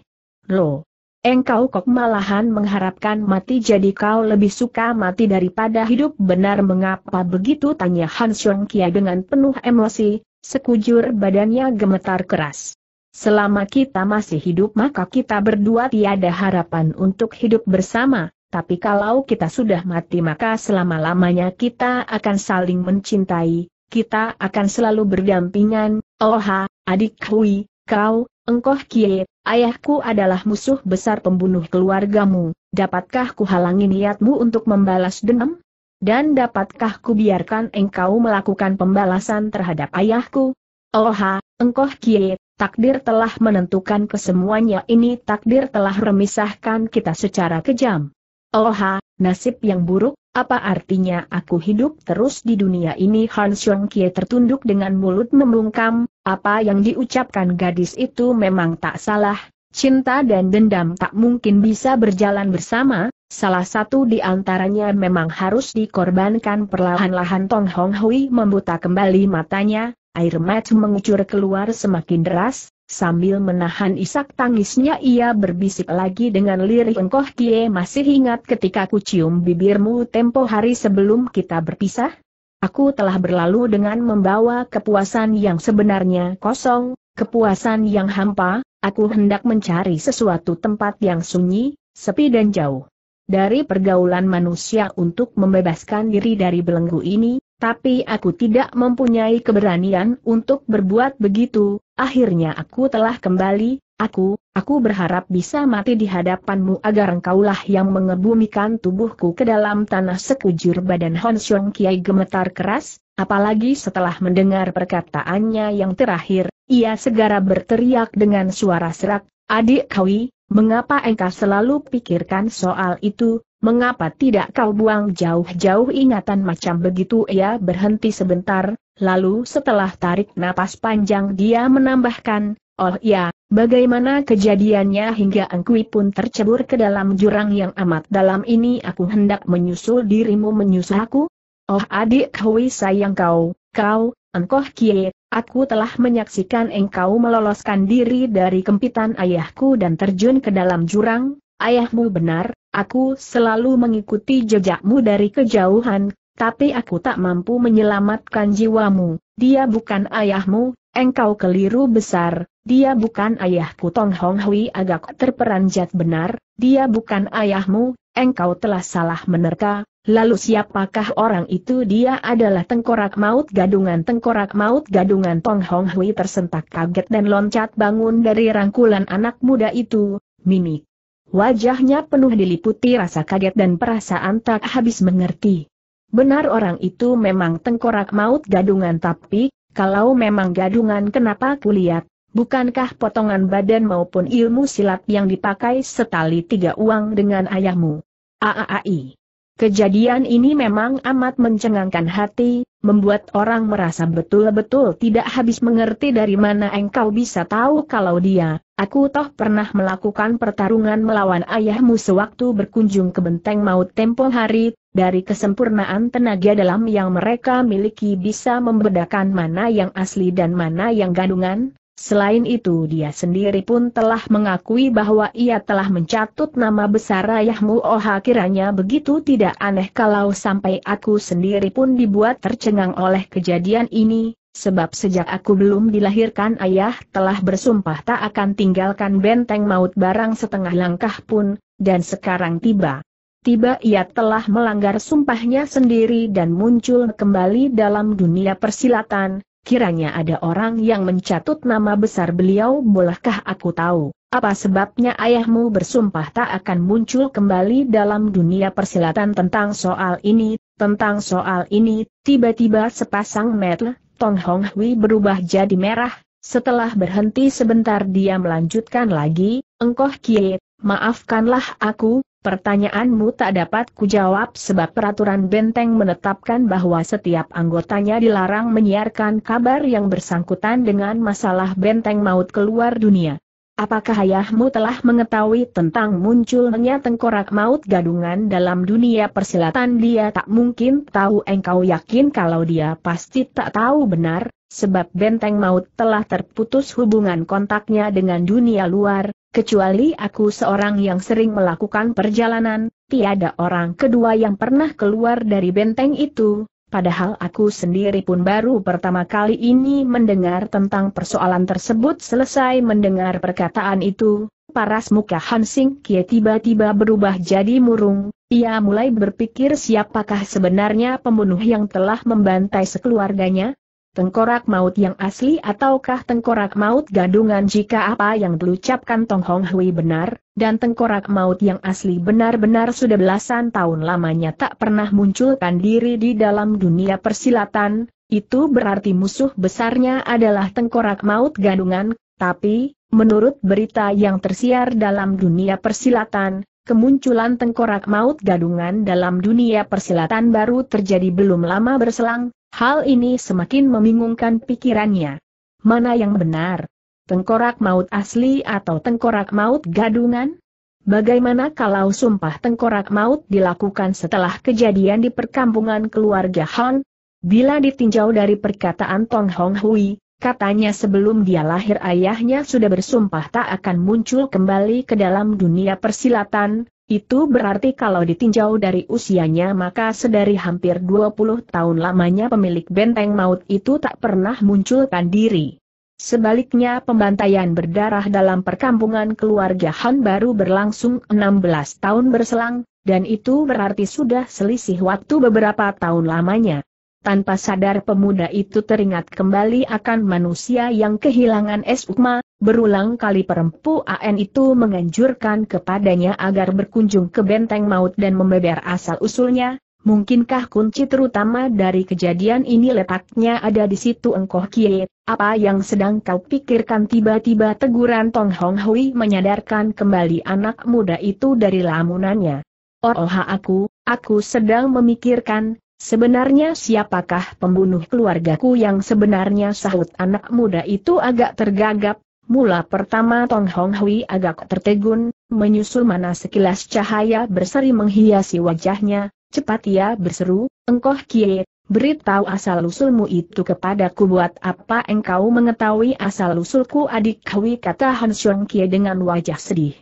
Lo, engkau kok malahan mengharapkan mati jadi kau lebih suka mati daripada hidup benar mengapa begitu tanya Han Xiong Kia dengan penuh emosi, sekujur badannya gemetar keras. Selama kita masih hidup maka kita berdua tiada harapan untuk hidup bersama, tapi kalau kita sudah mati maka selama-lamanya kita akan saling mencintai, kita akan selalu berdampingan, Oha, adik Hui, kau, engkau Kie, ayahku adalah musuh besar pembunuh keluargamu, dapatkah kuhalangi niatmu untuk membalas dendam? Dan dapatkah kubiarkan engkau melakukan pembalasan terhadap ayahku? Oha, engkau Kie, takdir telah menentukan kesemuanya ini takdir telah memisahkan kita secara kejam. Oha, nasib yang buruk, apa artinya aku hidup terus di dunia ini? Han Xiong Kie tertunduk dengan mulut membungkam, apa yang diucapkan gadis itu memang tak salah, cinta dan dendam tak mungkin bisa berjalan bersama, salah satu di antaranya memang harus dikorbankan perlahan-lahan Tong Hong Hui membuta kembali matanya, Air mata mengucur keluar semakin deras, sambil menahan isak tangisnya ia berbisik lagi dengan lirik engkoh kie masih ingat ketika ku cium bibirmu tempo hari sebelum kita berpisah? Aku telah berlalu dengan membawa kepuasan yang sebenarnya kosong, kepuasan yang hampa, aku hendak mencari sesuatu tempat yang sunyi, sepi dan jauh dari pergaulan manusia untuk membebaskan diri dari belenggu ini, tapi aku tidak mempunyai keberanian untuk berbuat begitu, akhirnya aku telah kembali, aku, aku berharap bisa mati di hadapanmu agar engkaulah yang mengebumikan tubuhku ke dalam tanah sekujur badan Xiong Kiai gemetar keras, apalagi setelah mendengar perkataannya yang terakhir, ia segera berteriak dengan suara serak, adik Kawi, mengapa engkau selalu pikirkan soal itu, Mengapa tidak kau buang jauh-jauh ingatan macam begitu ia berhenti sebentar, lalu setelah tarik napas panjang dia menambahkan, oh ya, bagaimana kejadiannya hingga engkui pun tercebur ke dalam jurang yang amat dalam ini aku hendak menyusul dirimu menyusul aku? Oh adik hui sayang kau, kau, engkau kie, aku telah menyaksikan engkau meloloskan diri dari kempitan ayahku dan terjun ke dalam jurang, ayahmu benar, Aku selalu mengikuti jejakmu dari kejauhan, tapi aku tak mampu menyelamatkan jiwamu. Dia bukan ayahmu, engkau keliru besar. Dia bukan ayahku Tong Hong Hui agak terperanjat benar. Dia bukan ayahmu, engkau telah salah menerka. Lalu siapakah orang itu dia adalah tengkorak maut gadungan tengkorak maut gadungan Tong Hong Hui tersentak kaget dan loncat bangun dari rangkulan anak muda itu, mimik. Wajahnya penuh diliputi rasa kaget dan perasaan tak habis mengerti. Benar orang itu memang tengkorak maut gadungan tapi, kalau memang gadungan kenapa kulihat, bukankah potongan badan maupun ilmu silat yang dipakai setali tiga uang dengan ayahmu? Aaai. Kejadian ini memang amat mencengangkan hati, membuat orang merasa betul-betul tidak habis mengerti dari mana engkau bisa tahu kalau dia, aku toh pernah melakukan pertarungan melawan ayahmu sewaktu berkunjung ke benteng maut tempo hari, dari kesempurnaan tenaga dalam yang mereka miliki bisa membedakan mana yang asli dan mana yang gadungan, Selain itu dia sendiri pun telah mengakui bahwa ia telah mencatut nama besar ayahmu oh kiranya begitu tidak aneh kalau sampai aku sendiri pun dibuat tercengang oleh kejadian ini, sebab sejak aku belum dilahirkan ayah telah bersumpah tak akan tinggalkan benteng maut barang setengah langkah pun, dan sekarang tiba. Tiba ia telah melanggar sumpahnya sendiri dan muncul kembali dalam dunia persilatan, kiranya ada orang yang mencatut nama besar beliau bolehkah aku tahu, apa sebabnya ayahmu bersumpah tak akan muncul kembali dalam dunia persilatan tentang soal ini, tentang soal ini, tiba-tiba sepasang mata, Tong Hong Hui berubah jadi merah, setelah berhenti sebentar dia melanjutkan lagi, engkoh kie, maafkanlah aku, Pertanyaanmu tak dapat kujawab sebab peraturan benteng menetapkan bahwa setiap anggotanya dilarang menyiarkan kabar yang bersangkutan dengan masalah benteng maut keluar dunia. Apakah ayahmu telah mengetahui tentang munculnya tengkorak maut gadungan dalam dunia persilatan dia tak mungkin tahu engkau yakin kalau dia pasti tak tahu benar, sebab benteng maut telah terputus hubungan kontaknya dengan dunia luar, Kecuali aku seorang yang sering melakukan perjalanan, tiada orang kedua yang pernah keluar dari benteng itu, padahal aku sendiri pun baru pertama kali ini mendengar tentang persoalan tersebut selesai mendengar perkataan itu, paras muka Hansing Kie tiba-tiba berubah jadi murung, ia mulai berpikir siapakah sebenarnya pembunuh yang telah membantai sekeluarganya, Tengkorak maut yang asli ataukah tengkorak maut gadungan? jika apa yang dilucapkan Tong Hong Hui benar, dan tengkorak maut yang asli benar-benar sudah belasan tahun lamanya tak pernah munculkan diri di dalam dunia persilatan, itu berarti musuh besarnya adalah tengkorak maut gadungan. tapi, menurut berita yang tersiar dalam dunia persilatan, kemunculan tengkorak maut gadungan dalam dunia persilatan baru terjadi belum lama berselang, Hal ini semakin membingungkan pikirannya. Mana yang benar? Tengkorak maut asli atau tengkorak maut gadungan? Bagaimana kalau sumpah tengkorak maut dilakukan setelah kejadian di perkampungan keluarga Han? Bila ditinjau dari perkataan Tong Hong Hui, katanya sebelum dia lahir ayahnya sudah bersumpah tak akan muncul kembali ke dalam dunia persilatan, itu berarti kalau ditinjau dari usianya maka sedari hampir 20 tahun lamanya pemilik benteng maut itu tak pernah munculkan diri. Sebaliknya pembantaian berdarah dalam perkampungan keluarga Han baru berlangsung 16 tahun berselang, dan itu berarti sudah selisih waktu beberapa tahun lamanya. Tanpa sadar pemuda itu teringat kembali akan manusia yang kehilangan es ukma, berulang kali perempuan itu menganjurkan kepadanya agar berkunjung ke benteng maut dan membeber asal-usulnya, mungkinkah kunci terutama dari kejadian ini letaknya ada di situ Engkau kie, apa yang sedang kau pikirkan tiba-tiba teguran Tong Hong Hui menyadarkan kembali anak muda itu dari lamunannya. Oh, oh aku, aku sedang memikirkan, Sebenarnya siapakah pembunuh keluargaku yang sebenarnya sahut anak muda itu agak tergagap, mula pertama Tong Hong Hui agak tertegun, menyusul mana sekilas cahaya berseri menghiasi wajahnya, cepat ia berseru, engkoh kie, beritahu asal-usulmu itu kepadaku buat apa engkau mengetahui asal-usulku adik Hui kata Han Xiong Kie dengan wajah sedih.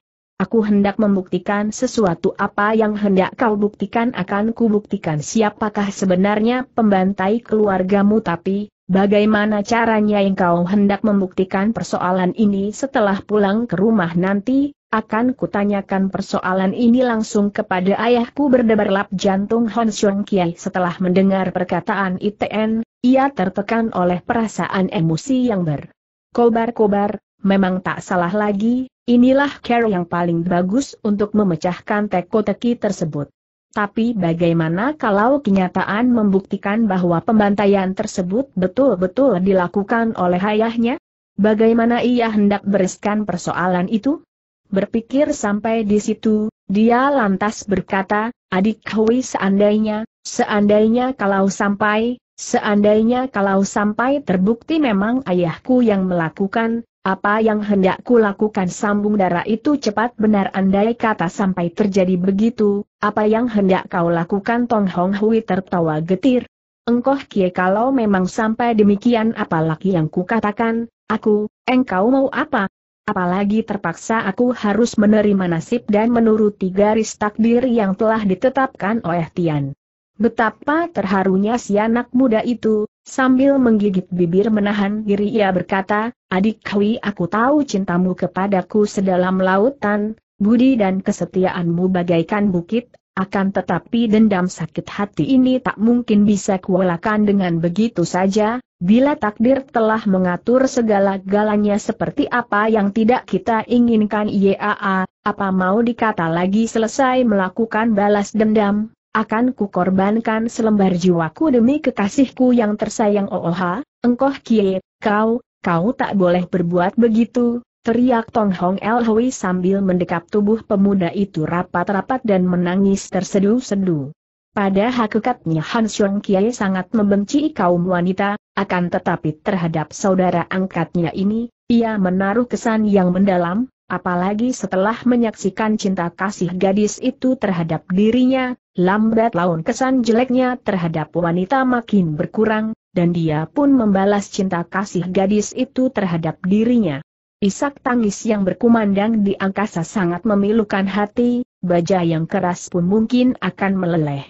Aku hendak membuktikan sesuatu apa yang hendak kau buktikan akan kubuktikan siapakah sebenarnya pembantai keluargamu tapi, bagaimana caranya yang kau hendak membuktikan persoalan ini setelah pulang ke rumah nanti, akan kutanyakan persoalan ini langsung kepada ayahku Berdebar-lap jantung Hon Xiong Kiai setelah mendengar perkataan ITN, ia tertekan oleh perasaan emosi yang berkobar-kobar, memang tak salah lagi, Inilah cara yang paling bagus untuk memecahkan teko-teki tersebut. Tapi bagaimana kalau kenyataan membuktikan bahwa pembantaian tersebut betul-betul dilakukan oleh ayahnya? Bagaimana ia hendak bereskan persoalan itu? Berpikir sampai di situ, dia lantas berkata, adik Hui seandainya, seandainya kalau sampai, seandainya kalau sampai terbukti memang ayahku yang melakukan, apa yang hendak kulakukan sambung darah itu cepat benar andai kata sampai terjadi begitu, apa yang hendak kau lakukan Tong Hong Hui tertawa getir. Engkau kie kalau memang sampai demikian apalagi yang kukatakan, aku, engkau mau apa? Apalagi terpaksa aku harus menerima nasib dan menuruti garis takdir yang telah ditetapkan oleh Tian. Betapa terharunya si anak muda itu, Sambil menggigit bibir menahan diri ia berkata, Adik Hui aku tahu cintamu kepadaku sedalam lautan, budi dan kesetiaanmu bagaikan bukit, akan tetapi dendam sakit hati ini tak mungkin bisa kuolakan dengan begitu saja, bila takdir telah mengatur segala galanya seperti apa yang tidak kita inginkan IAA, apa mau dikata lagi selesai melakukan balas dendam, akan kukorbankan selembar jiwaku demi kekasihku yang tersayang Ooha, engkoh kie, kau, kau tak boleh berbuat begitu, teriak Tong Hong El Hui sambil mendekap tubuh pemuda itu rapat-rapat dan menangis tersedu-sedu. Pada hakikatnya Han Xiong Kiai sangat membenci kaum wanita, akan tetapi terhadap saudara angkatnya ini, ia menaruh kesan yang mendalam, apalagi setelah menyaksikan cinta kasih gadis itu terhadap dirinya, lambat laun kesan jeleknya terhadap wanita makin berkurang, dan dia pun membalas cinta kasih gadis itu terhadap dirinya. Isak tangis yang berkumandang di angkasa sangat memilukan hati, baja yang keras pun mungkin akan meleleh.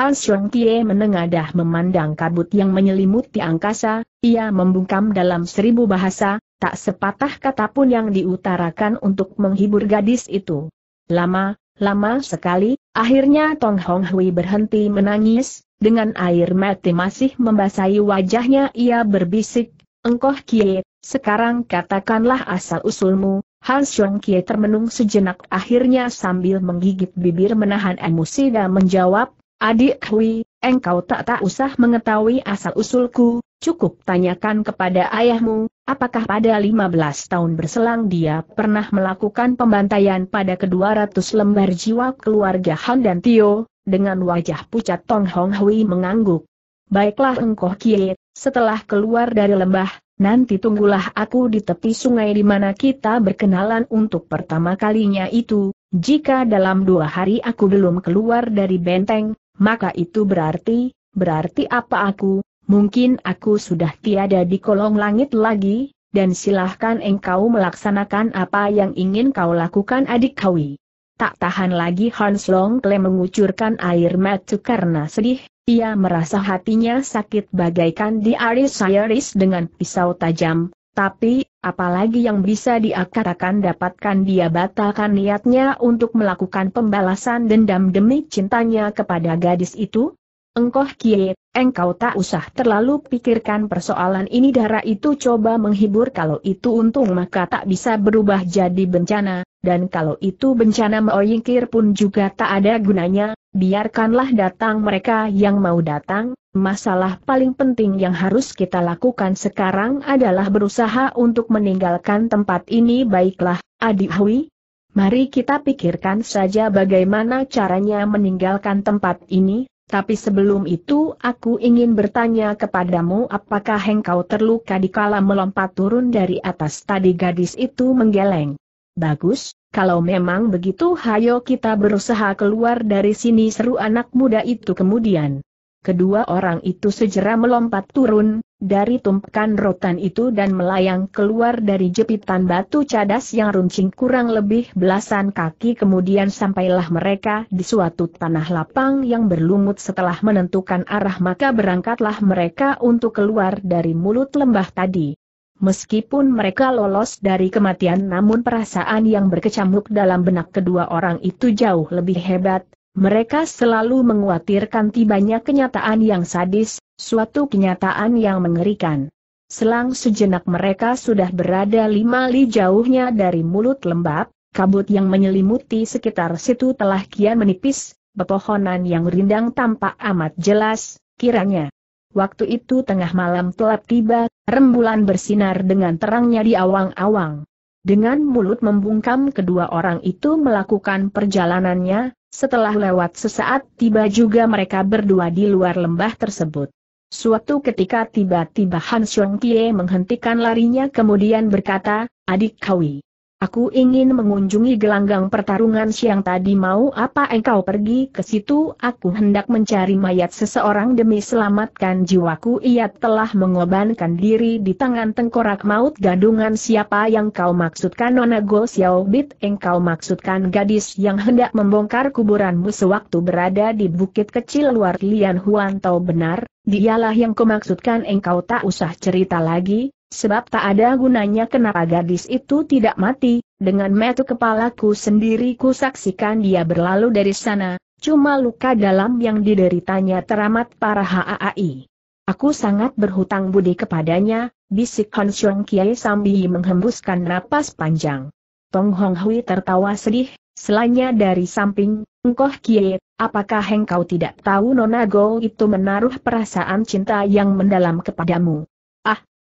Han Xiong Tie menengadah memandang kabut yang menyelimuti angkasa, ia membungkam dalam seribu bahasa, tak sepatah kata pun yang diutarakan untuk menghibur gadis itu. Lama, lama sekali, akhirnya Tong Hong Hui berhenti menangis, dengan air mati masih membasahi wajahnya ia berbisik, Engkoh Kie, sekarang katakanlah asal-usulmu, Han Xiong Kie termenung sejenak akhirnya sambil menggigit bibir menahan emosi dan menjawab, Adik Hui, engkau tak tak usah mengetahui asal-usulku, cukup tanyakan kepada ayahmu, Apakah pada 15 tahun berselang dia pernah melakukan pembantaian pada kedua ratus lembar jiwa keluarga Han dan Tio, dengan wajah pucat Tong Hong Hui mengangguk. Baiklah engkau Kie, setelah keluar dari lembah, nanti tunggulah aku di tepi sungai di mana kita berkenalan untuk pertama kalinya itu, jika dalam dua hari aku belum keluar dari benteng, maka itu berarti, berarti apa aku, mungkin aku sudah tiada di kolong langit lagi, dan silahkan engkau melaksanakan apa yang ingin kau lakukan adik kawi. Tak tahan lagi Hans Longkle mengucurkan air mata karena sedih, ia merasa hatinya sakit bagaikan diaris-iris dengan pisau tajam, tapi, apalagi yang bisa diakatakan dapatkan dia batalkan niatnya untuk melakukan pembalasan dendam demi cintanya kepada gadis itu? Engkoh Kie, engkau tak usah terlalu pikirkan persoalan ini darah itu coba menghibur kalau itu untung maka tak bisa berubah jadi bencana, dan kalau itu bencana meoyingkir pun juga tak ada gunanya, biarkanlah datang mereka yang mau datang, masalah paling penting yang harus kita lakukan sekarang adalah berusaha untuk meninggalkan tempat ini baiklah, adik Hui. Mari kita pikirkan saja bagaimana caranya meninggalkan tempat ini, tapi sebelum itu aku ingin bertanya kepadamu apakah engkau terluka di kala melompat turun dari atas tadi gadis itu menggeleng. Bagus, kalau memang begitu hayo kita berusaha keluar dari sini seru anak muda itu kemudian kedua orang itu segera melompat turun, dari tumpukan rotan itu dan melayang keluar dari jepitan batu cadas yang runcing kurang lebih belasan kaki kemudian sampailah mereka di suatu tanah lapang yang berlumut setelah menentukan arah maka berangkatlah mereka untuk keluar dari mulut lembah tadi. Meskipun mereka lolos dari kematian namun perasaan yang berkecamuk dalam benak kedua orang itu jauh lebih hebat, mereka selalu menguatirkan tibanya kenyataan yang sadis, suatu kenyataan yang mengerikan. Selang sejenak mereka sudah berada lima li jauhnya dari mulut lembab, kabut yang menyelimuti sekitar situ telah kian menipis, pepohonan yang rindang tampak amat jelas, kiranya. Waktu itu tengah malam telah tiba, rembulan bersinar dengan terangnya di awang-awang. Dengan mulut membungkam kedua orang itu melakukan perjalanannya, setelah lewat sesaat tiba juga mereka berdua di luar lembah tersebut. Suatu ketika tiba-tiba Han Xiong Kie menghentikan larinya kemudian berkata, Adik Kawi. Aku ingin mengunjungi gelanggang pertarungan siang tadi mau apa engkau pergi ke situ aku hendak mencari mayat seseorang demi selamatkan jiwaku ia telah mengobankan diri di tangan tengkorak maut gadungan siapa yang kau maksudkan Nona Go bit engkau maksudkan gadis yang hendak membongkar kuburanmu sewaktu berada di bukit kecil luar Lian Huan Tau benar, dialah yang kau engkau tak usah cerita lagi, sebab tak ada gunanya kenapa gadis itu tidak mati, dengan metu kepalaku sendiri ku saksikan dia berlalu dari sana, cuma luka dalam yang dideritanya teramat parah haai. Aku sangat berhutang budi kepadanya, bisik Hon Xiong Kiai sambil menghembuskan napas panjang. Tong Hong Hui tertawa sedih, selanya dari samping, engkoh Kiai, apakah engkau tidak tahu Nona Go itu menaruh perasaan cinta yang mendalam kepadamu?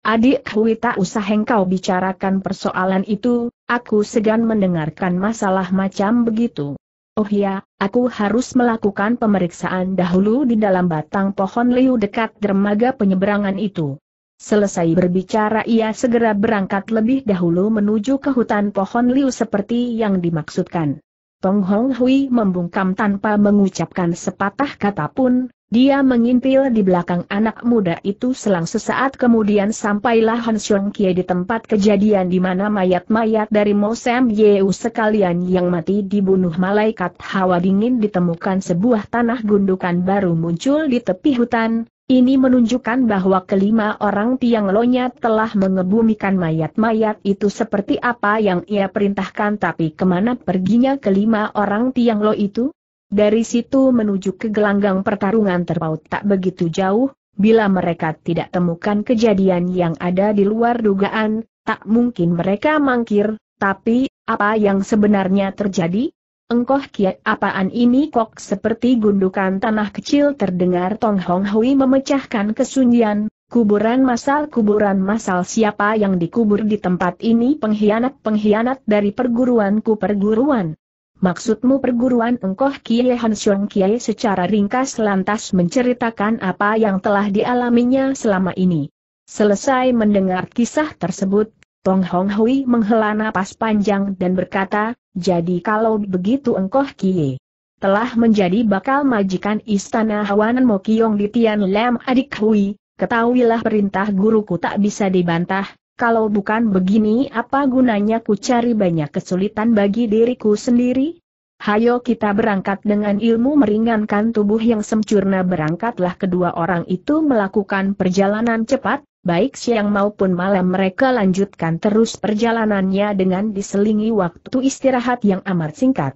Adik Hui tak usah engkau bicarakan persoalan itu, aku segan mendengarkan masalah macam begitu. Oh ya, aku harus melakukan pemeriksaan dahulu di dalam batang pohon liu dekat dermaga penyeberangan itu. Selesai berbicara ia segera berangkat lebih dahulu menuju ke hutan pohon liu seperti yang dimaksudkan. Tong Hong Hui membungkam tanpa mengucapkan sepatah kata pun, dia mengintil di belakang anak muda itu selang sesaat kemudian sampailah Han Xiong Kie di tempat kejadian di mana mayat-mayat dari Mo Sam Yeu sekalian yang mati dibunuh malaikat hawa dingin ditemukan sebuah tanah gundukan baru muncul di tepi hutan. Ini menunjukkan bahwa kelima orang tiang lonya telah mengebumikan mayat-mayat itu seperti apa yang ia perintahkan tapi kemana perginya kelima orang tiang lo itu? Dari situ menuju ke gelanggang pertarungan terpaut tak begitu jauh, bila mereka tidak temukan kejadian yang ada di luar dugaan, tak mungkin mereka mangkir, tapi, apa yang sebenarnya terjadi? Engkoh kiat apaan ini kok seperti gundukan tanah kecil terdengar Tong Hong Hui memecahkan kesunyian, Kuburan masal kuburan masal siapa yang dikubur di tempat ini pengkhianat-pengkhianat dari perguruanku perguruan. Maksudmu perguruan engkoh Kiai Han Kiai secara ringkas lantas menceritakan apa yang telah dialaminya selama ini. Selesai mendengar kisah tersebut, Tong Hong Hui menghela napas panjang dan berkata, jadi kalau begitu engkoh Kiai telah menjadi bakal majikan istana Hawanan Mokiong di Tian Lam Adik Hui, ketahuilah perintah guruku tak bisa dibantah, kalau bukan begini apa gunanya ku cari banyak kesulitan bagi diriku sendiri? Hayo kita berangkat dengan ilmu meringankan tubuh yang sempurna berangkatlah kedua orang itu melakukan perjalanan cepat, baik siang maupun malam mereka lanjutkan terus perjalanannya dengan diselingi waktu istirahat yang amat singkat.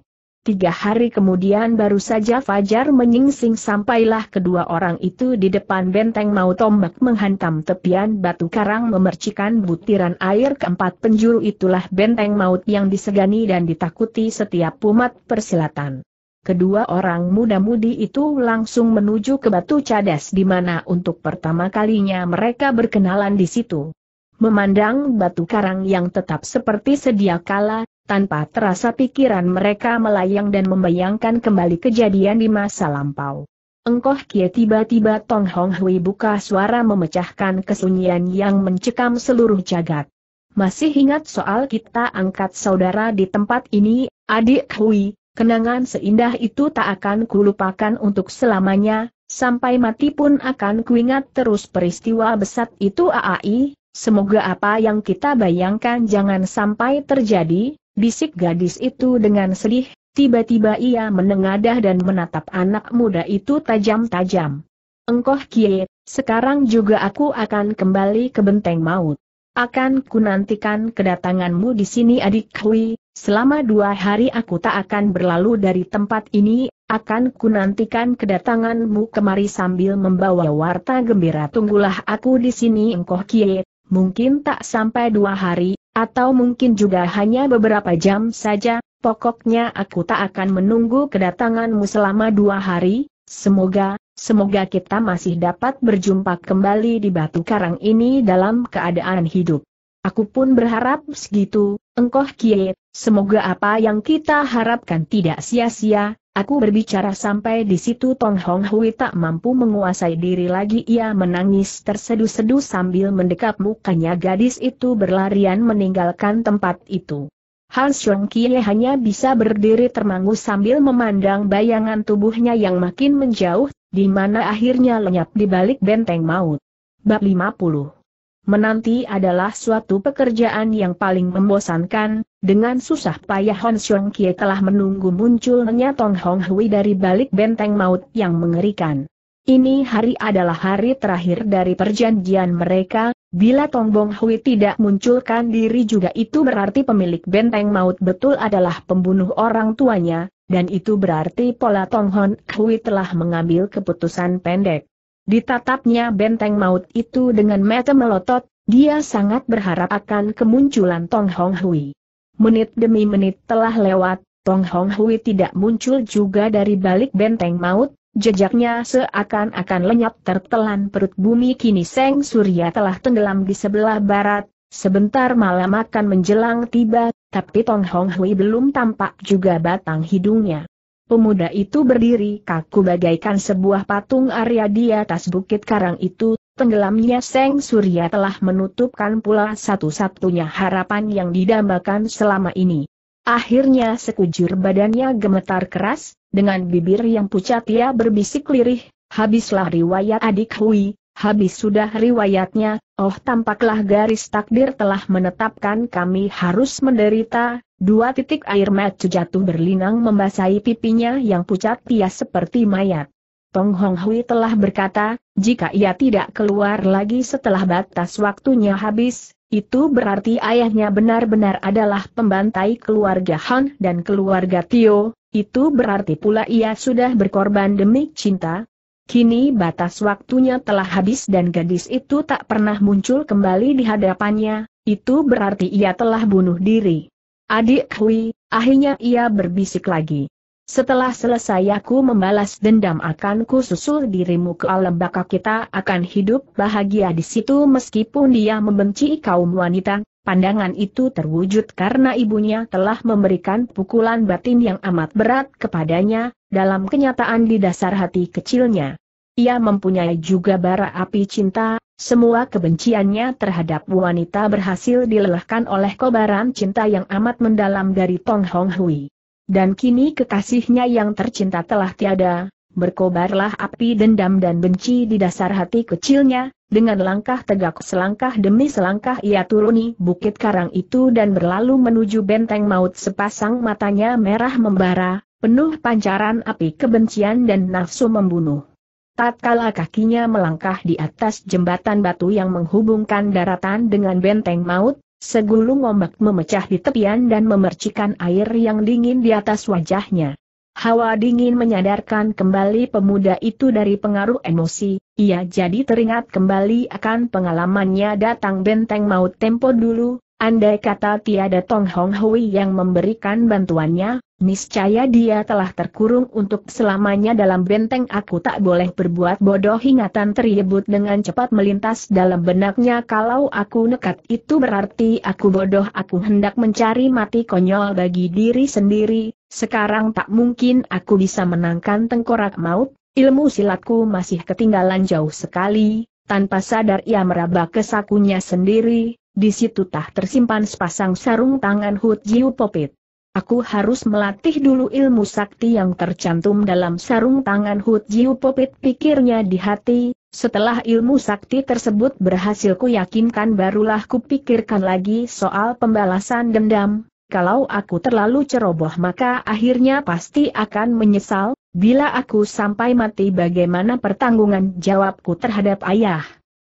Tiga hari kemudian baru saja Fajar menyingsing sampailah kedua orang itu di depan benteng mau tombak menghantam tepian batu karang memercikan butiran air keempat penjuru itulah benteng maut yang disegani dan ditakuti setiap umat persilatan. Kedua orang muda-mudi itu langsung menuju ke batu cadas di mana untuk pertama kalinya mereka berkenalan di situ. Memandang batu karang yang tetap seperti sedia kala, tanpa terasa pikiran mereka melayang dan membayangkan kembali kejadian di masa lampau. Engkoh kia tiba-tiba Tong Hong Hui buka suara memecahkan kesunyian yang mencekam seluruh jagat. Masih ingat soal kita angkat saudara di tempat ini, adik Hui, kenangan seindah itu tak akan kulupakan untuk selamanya, sampai mati pun akan kuingat terus peristiwa besar itu AAI, semoga apa yang kita bayangkan jangan sampai terjadi, Bisik gadis itu dengan sedih, tiba-tiba ia menengadah dan menatap anak muda itu tajam-tajam. Engkoh Kie, sekarang juga aku akan kembali ke benteng maut. Akan kunantikan kedatanganmu di sini adik Hui, selama dua hari aku tak akan berlalu dari tempat ini, akan kunantikan kedatanganmu kemari sambil membawa warta gembira tunggulah aku di sini engkoh kie, mungkin tak sampai dua hari, atau mungkin juga hanya beberapa jam saja, pokoknya aku tak akan menunggu kedatanganmu selama dua hari, semoga, semoga kita masih dapat berjumpa kembali di batu karang ini dalam keadaan hidup. Aku pun berharap segitu, engkau kiet, semoga apa yang kita harapkan tidak sia-sia, Aku berbicara sampai di situ Tong Hong Hui tak mampu menguasai diri lagi ia menangis tersedu-sedu sambil mendekap mukanya gadis itu berlarian meninggalkan tempat itu. Han Xiong Kie hanya bisa berdiri termangu sambil memandang bayangan tubuhnya yang makin menjauh, di mana akhirnya lenyap di balik benteng maut. Bab 50 Menanti adalah suatu pekerjaan yang paling membosankan, dengan susah payah Hon Xiong Kie telah menunggu munculnya Tong Hong Hui dari balik benteng maut yang mengerikan. Ini hari adalah hari terakhir dari perjanjian mereka, bila Tong Bong Hui tidak munculkan diri juga itu berarti pemilik benteng maut betul adalah pembunuh orang tuanya, dan itu berarti pola Tong Hon Hui telah mengambil keputusan pendek. Ditatapnya benteng maut itu dengan mata melotot, dia sangat berharap akan kemunculan Tong Hong Hui. Menit demi menit telah lewat, Tong Hong Hui tidak muncul juga dari balik benteng maut, jejaknya seakan-akan lenyap tertelan perut bumi kini Seng Surya telah tenggelam di sebelah barat, sebentar malam akan menjelang tiba, tapi Tong Hong Hui belum tampak juga batang hidungnya. Pemuda itu berdiri kaku bagaikan sebuah patung Arya di atas bukit karang itu, Tenggelamnya Seng Surya telah menutupkan pula satu-satunya harapan yang didambakan selama ini. Akhirnya sekujur badannya gemetar keras, dengan bibir yang pucat ia berbisik lirih, habislah riwayat adik Hui, habis sudah riwayatnya, oh tampaklah garis takdir telah menetapkan kami harus menderita, dua titik air mata jatuh berlinang membasahi pipinya yang pucat pia seperti mayat. Tong Hong Hui telah berkata, jika ia tidak keluar lagi setelah batas waktunya habis, itu berarti ayahnya benar-benar adalah pembantai keluarga Han dan keluarga Tio, itu berarti pula ia sudah berkorban demi cinta. Kini batas waktunya telah habis dan gadis itu tak pernah muncul kembali di hadapannya, itu berarti ia telah bunuh diri. Adik Hui, akhirnya ia berbisik lagi. Setelah selesai aku membalas dendam akan ku susul dirimu ke alam baka kita akan hidup bahagia di situ meskipun dia membenci kaum wanita. Pandangan itu terwujud karena ibunya telah memberikan pukulan batin yang amat berat kepadanya, dalam kenyataan di dasar hati kecilnya. Ia mempunyai juga bara api cinta, semua kebenciannya terhadap wanita berhasil dilelahkan oleh kobaran cinta yang amat mendalam dari Tong Hong Hui. Dan kini kekasihnya yang tercinta telah tiada, berkobarlah api dendam dan benci di dasar hati kecilnya, dengan langkah tegak selangkah demi selangkah ia turuni bukit karang itu dan berlalu menuju benteng maut sepasang matanya merah membara, penuh pancaran api kebencian dan nafsu membunuh. Tatkala kakinya melangkah di atas jembatan batu yang menghubungkan daratan dengan benteng maut, Segulung ombak memecah di tepian dan memercikan air yang dingin di atas wajahnya. Hawa dingin menyadarkan kembali pemuda itu dari pengaruh emosi, ia jadi teringat kembali akan pengalamannya datang benteng maut tempo dulu, andai kata tiada Tong Hong Hui yang memberikan bantuannya, Niscaya dia telah terkurung untuk selamanya dalam benteng aku tak boleh berbuat bodoh ingatan teriebut dengan cepat melintas dalam benaknya kalau aku nekat itu berarti aku bodoh aku hendak mencari mati konyol bagi diri sendiri, sekarang tak mungkin aku bisa menangkan tengkorak maut, ilmu silatku masih ketinggalan jauh sekali, tanpa sadar ia meraba ke sendiri, di situ tak tersimpan sepasang sarung tangan Hut Jiu Popit. Aku harus melatih dulu ilmu sakti yang tercantum dalam sarung tangan Hu Jiu Popit pikirnya di hati, setelah ilmu sakti tersebut berhasil kuyakinkan barulah kupikirkan lagi soal pembalasan dendam, kalau aku terlalu ceroboh maka akhirnya pasti akan menyesal, bila aku sampai mati bagaimana pertanggungan jawabku terhadap ayah,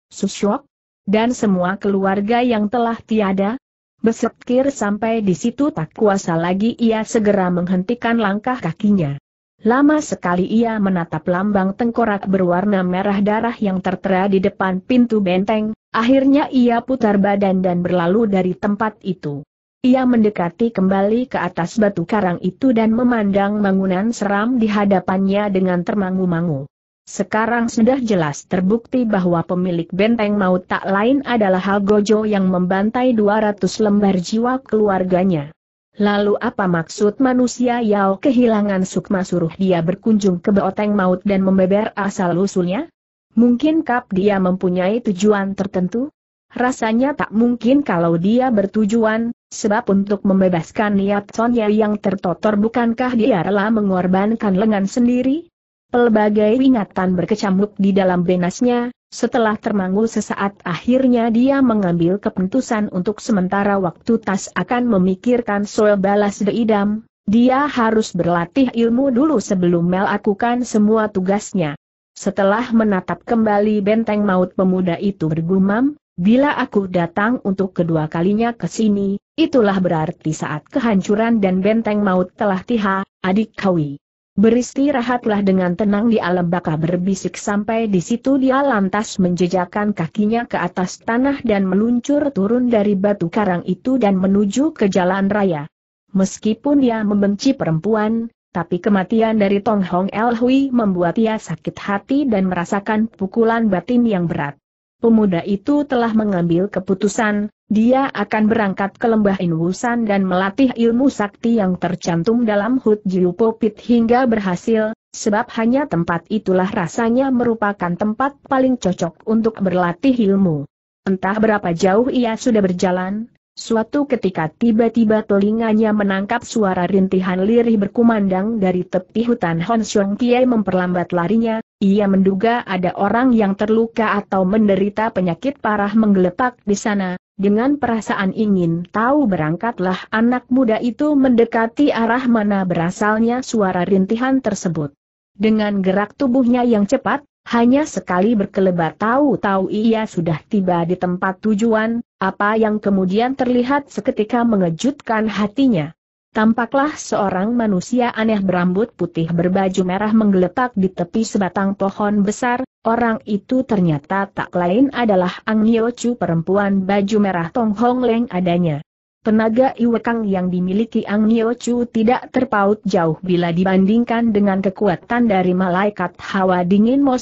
Susyok, dan semua keluarga yang telah tiada, Besekir sampai di situ tak kuasa lagi ia segera menghentikan langkah kakinya. Lama sekali ia menatap lambang tengkorak berwarna merah darah yang tertera di depan pintu benteng, akhirnya ia putar badan dan berlalu dari tempat itu. Ia mendekati kembali ke atas batu karang itu dan memandang bangunan seram di hadapannya dengan termangu-mangu. Sekarang sudah jelas terbukti bahwa pemilik benteng maut tak lain adalah Hal Gojo yang membantai 200 lembar jiwa keluarganya. Lalu apa maksud manusia Yao kehilangan sukma suruh dia berkunjung ke Beoteng Maut dan membeber asal-usulnya? Mungkin kap dia mempunyai tujuan tertentu? Rasanya tak mungkin kalau dia bertujuan, sebab untuk membebaskan niat Sonya yang tertotor bukankah dia rela mengorbankan lengan sendiri? Pelbagai ingatan berkecamuk di dalam benasnya, setelah termangu sesaat akhirnya dia mengambil keputusan untuk sementara waktu Tas akan memikirkan soal balas deidam, dia harus berlatih ilmu dulu sebelum melakukan semua tugasnya. Setelah menatap kembali benteng maut pemuda itu bergumam, bila aku datang untuk kedua kalinya ke sini, itulah berarti saat kehancuran dan benteng maut telah tiha, adik kawi. Beristirahatlah dengan tenang di alam baka berbisik sampai di situ dia lantas menjejakkan kakinya ke atas tanah dan meluncur turun dari batu karang itu dan menuju ke jalan raya. Meskipun dia membenci perempuan, tapi kematian dari Tong Hong El Hui membuat ia sakit hati dan merasakan pukulan batin yang berat. Pemuda itu telah mengambil keputusan, dia akan berangkat ke lembah Inwusan dan melatih ilmu sakti yang tercantum dalam Hut Jiupopit hingga berhasil, sebab hanya tempat itulah rasanya merupakan tempat paling cocok untuk berlatih ilmu. Entah berapa jauh ia sudah berjalan, Suatu ketika tiba-tiba telinganya menangkap suara rintihan lirih berkumandang dari tepi hutan Xiong Kie memperlambat larinya, ia menduga ada orang yang terluka atau menderita penyakit parah menggelepak di sana, dengan perasaan ingin tahu berangkatlah anak muda itu mendekati arah mana berasalnya suara rintihan tersebut. Dengan gerak tubuhnya yang cepat, hanya sekali berkelebat tahu-tahu ia sudah tiba di tempat tujuan, apa yang kemudian terlihat seketika mengejutkan hatinya. Tampaklah seorang manusia aneh berambut putih berbaju merah menggeletak di tepi sebatang pohon besar, orang itu ternyata tak lain adalah Ang Nyo Chu perempuan baju merah Tong Hong Leng adanya. Tenaga Iwekang yang dimiliki Ang Nio Chu tidak terpaut jauh bila dibandingkan dengan kekuatan dari malaikat hawa dingin Mo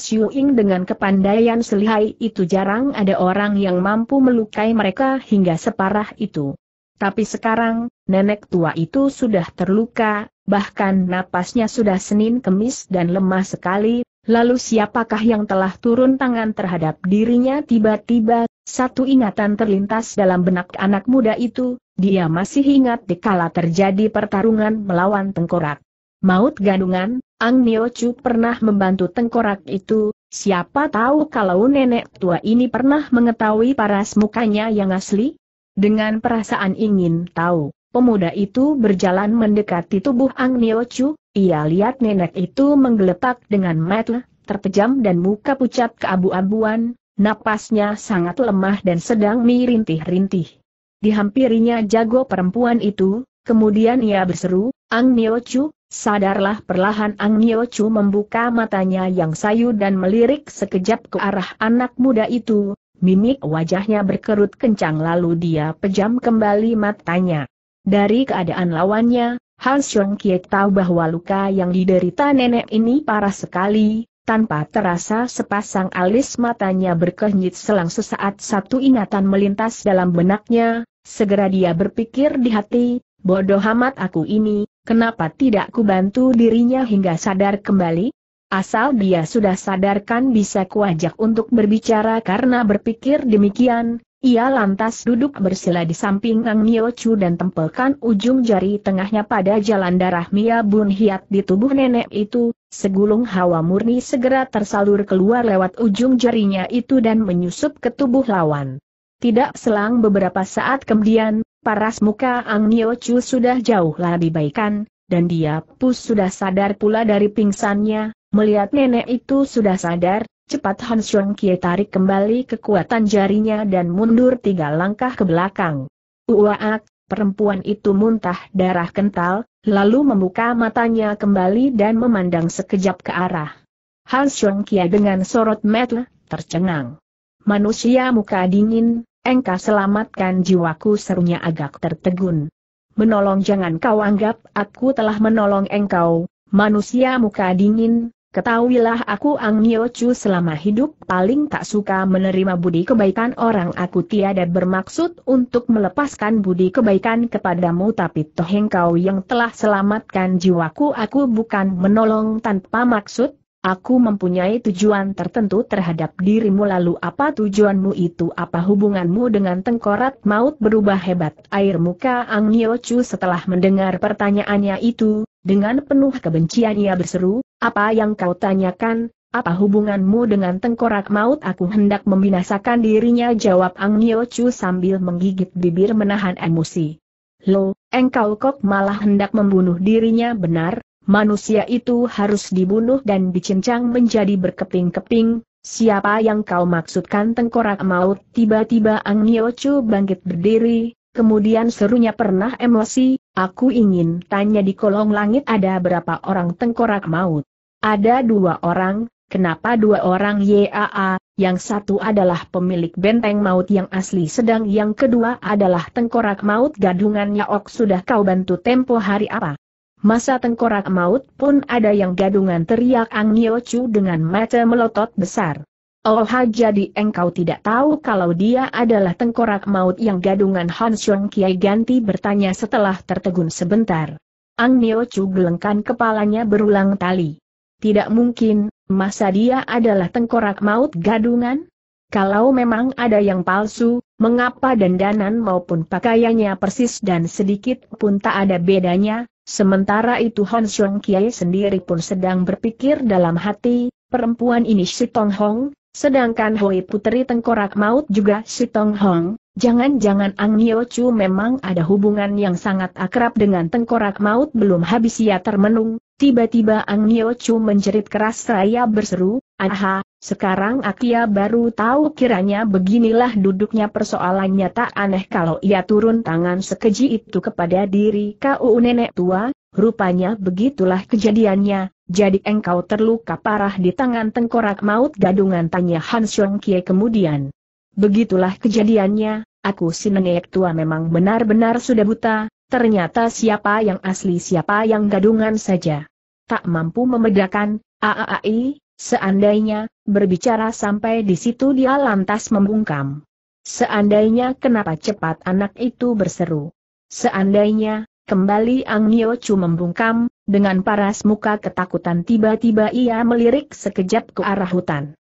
dengan kepandaian selihai itu jarang ada orang yang mampu melukai mereka hingga separah itu. Tapi sekarang, nenek tua itu sudah terluka, bahkan napasnya sudah Senin kemis dan lemah sekali, lalu siapakah yang telah turun tangan terhadap dirinya tiba-tiba satu ingatan terlintas dalam benak anak muda itu, dia masih ingat dikala terjadi pertarungan melawan tengkorak. Maut gandungan, Ang Nio pernah membantu tengkorak itu, siapa tahu kalau nenek tua ini pernah mengetahui paras mukanya yang asli? Dengan perasaan ingin tahu, pemuda itu berjalan mendekati tubuh Ang Nio ia lihat nenek itu menggeletak dengan mata terpejam dan muka pucat keabu-abuan, Napasnya sangat lemah dan sedang mirintih-rintih. Dihampirinya jago perempuan itu, kemudian ia berseru, Ang Nio Chu, sadarlah perlahan Ang Nio Chu membuka matanya yang sayu dan melirik sekejap ke arah anak muda itu, mimik wajahnya berkerut kencang lalu dia pejam kembali matanya. Dari keadaan lawannya, Hans Xiong Kiek tahu bahwa luka yang diderita nenek ini parah sekali, tanpa terasa sepasang alis matanya berkenyit selang sesaat satu ingatan melintas dalam benaknya, segera dia berpikir di hati, bodoh amat aku ini, kenapa tidak kubantu dirinya hingga sadar kembali? Asal dia sudah sadarkan bisa kuajak untuk berbicara karena berpikir demikian, ia lantas duduk bersila di samping Ang Mio Chu dan tempelkan ujung jari tengahnya pada jalan darah Mia Bun Hiat di tubuh nenek itu, segulung hawa murni segera tersalur keluar lewat ujung jarinya itu dan menyusup ke tubuh lawan. Tidak selang beberapa saat kemudian, paras muka Ang Mio Chu sudah jauh lebih baikan, dan dia pus sudah sadar pula dari pingsannya, melihat nenek itu sudah sadar, Cepat Han Xiong Kie tarik kembali kekuatan jarinya dan mundur tiga langkah ke belakang. Uwaak, perempuan itu muntah darah kental, lalu membuka matanya kembali dan memandang sekejap ke arah. Han Xiong Kie dengan sorot mata, tercengang. Manusia muka dingin, engkau selamatkan jiwaku serunya agak tertegun. Menolong jangan kau anggap aku telah menolong engkau, manusia muka dingin, Ketahuilah aku Ang Nio selama hidup paling tak suka menerima budi kebaikan orang aku tiada bermaksud untuk melepaskan budi kebaikan kepadamu tapi toh engkau yang telah selamatkan jiwaku aku bukan menolong tanpa maksud, aku mempunyai tujuan tertentu terhadap dirimu lalu apa tujuanmu itu apa hubunganmu dengan tengkorat maut berubah hebat air muka Ang Nio setelah mendengar pertanyaannya itu, dengan penuh kebencian ia berseru, apa yang kau tanyakan, apa hubunganmu dengan tengkorak maut aku hendak membinasakan dirinya jawab Ang Nyo Chu sambil menggigit bibir menahan emosi. Lo, engkau kok malah hendak membunuh dirinya benar, manusia itu harus dibunuh dan dicincang menjadi berkeping-keping, siapa yang kau maksudkan tengkorak maut tiba-tiba Ang Nyo Chu bangkit berdiri, Kemudian serunya pernah emosi, aku ingin tanya di kolong langit ada berapa orang tengkorak maut. Ada dua orang, kenapa dua orang YAA, yang satu adalah pemilik benteng maut yang asli sedang yang kedua adalah tengkorak maut gadungannya Ok sudah kau bantu tempo hari apa? Masa tengkorak maut pun ada yang gadungan teriak Ang Chu dengan mata melotot besar. Oh jadi engkau tidak tahu kalau dia adalah tengkorak maut yang gadungan Han Xiong Kiai ganti bertanya setelah tertegun sebentar. Ang Chu gelengkan kepalanya berulang kali. Tidak mungkin, masa dia adalah tengkorak maut gadungan? Kalau memang ada yang palsu, mengapa dandanan maupun pakaiannya persis dan sedikit pun tak ada bedanya, sementara itu Hon Xiong Kiai sendiri pun sedang berpikir dalam hati, perempuan ini si Tong Hong, sedangkan Hoi Putri Tengkorak Maut juga si Tong Hong, jangan-jangan Ang Nio Chu memang ada hubungan yang sangat akrab dengan Tengkorak Maut belum habis ia termenung, Tiba-tiba Ang Chu menjerit keras seraya berseru, Aha, sekarang Akia baru tahu kiranya beginilah duduknya persoalannya tak aneh kalau ia turun tangan sekeji itu kepada diri kau nenek tua, rupanya begitulah kejadiannya, jadi engkau terluka parah di tangan tengkorak maut gadungan tanya Han Xiong Kie kemudian. Begitulah kejadiannya, aku si nenek tua memang benar-benar sudah buta, Ternyata siapa yang asli siapa yang gadungan saja. Tak mampu membedakan, AAAI, seandainya, berbicara sampai di situ dia lantas membungkam. Seandainya kenapa cepat anak itu berseru. Seandainya, kembali Ang Chu membungkam, dengan paras muka ketakutan tiba-tiba ia melirik sekejap ke arah hutan.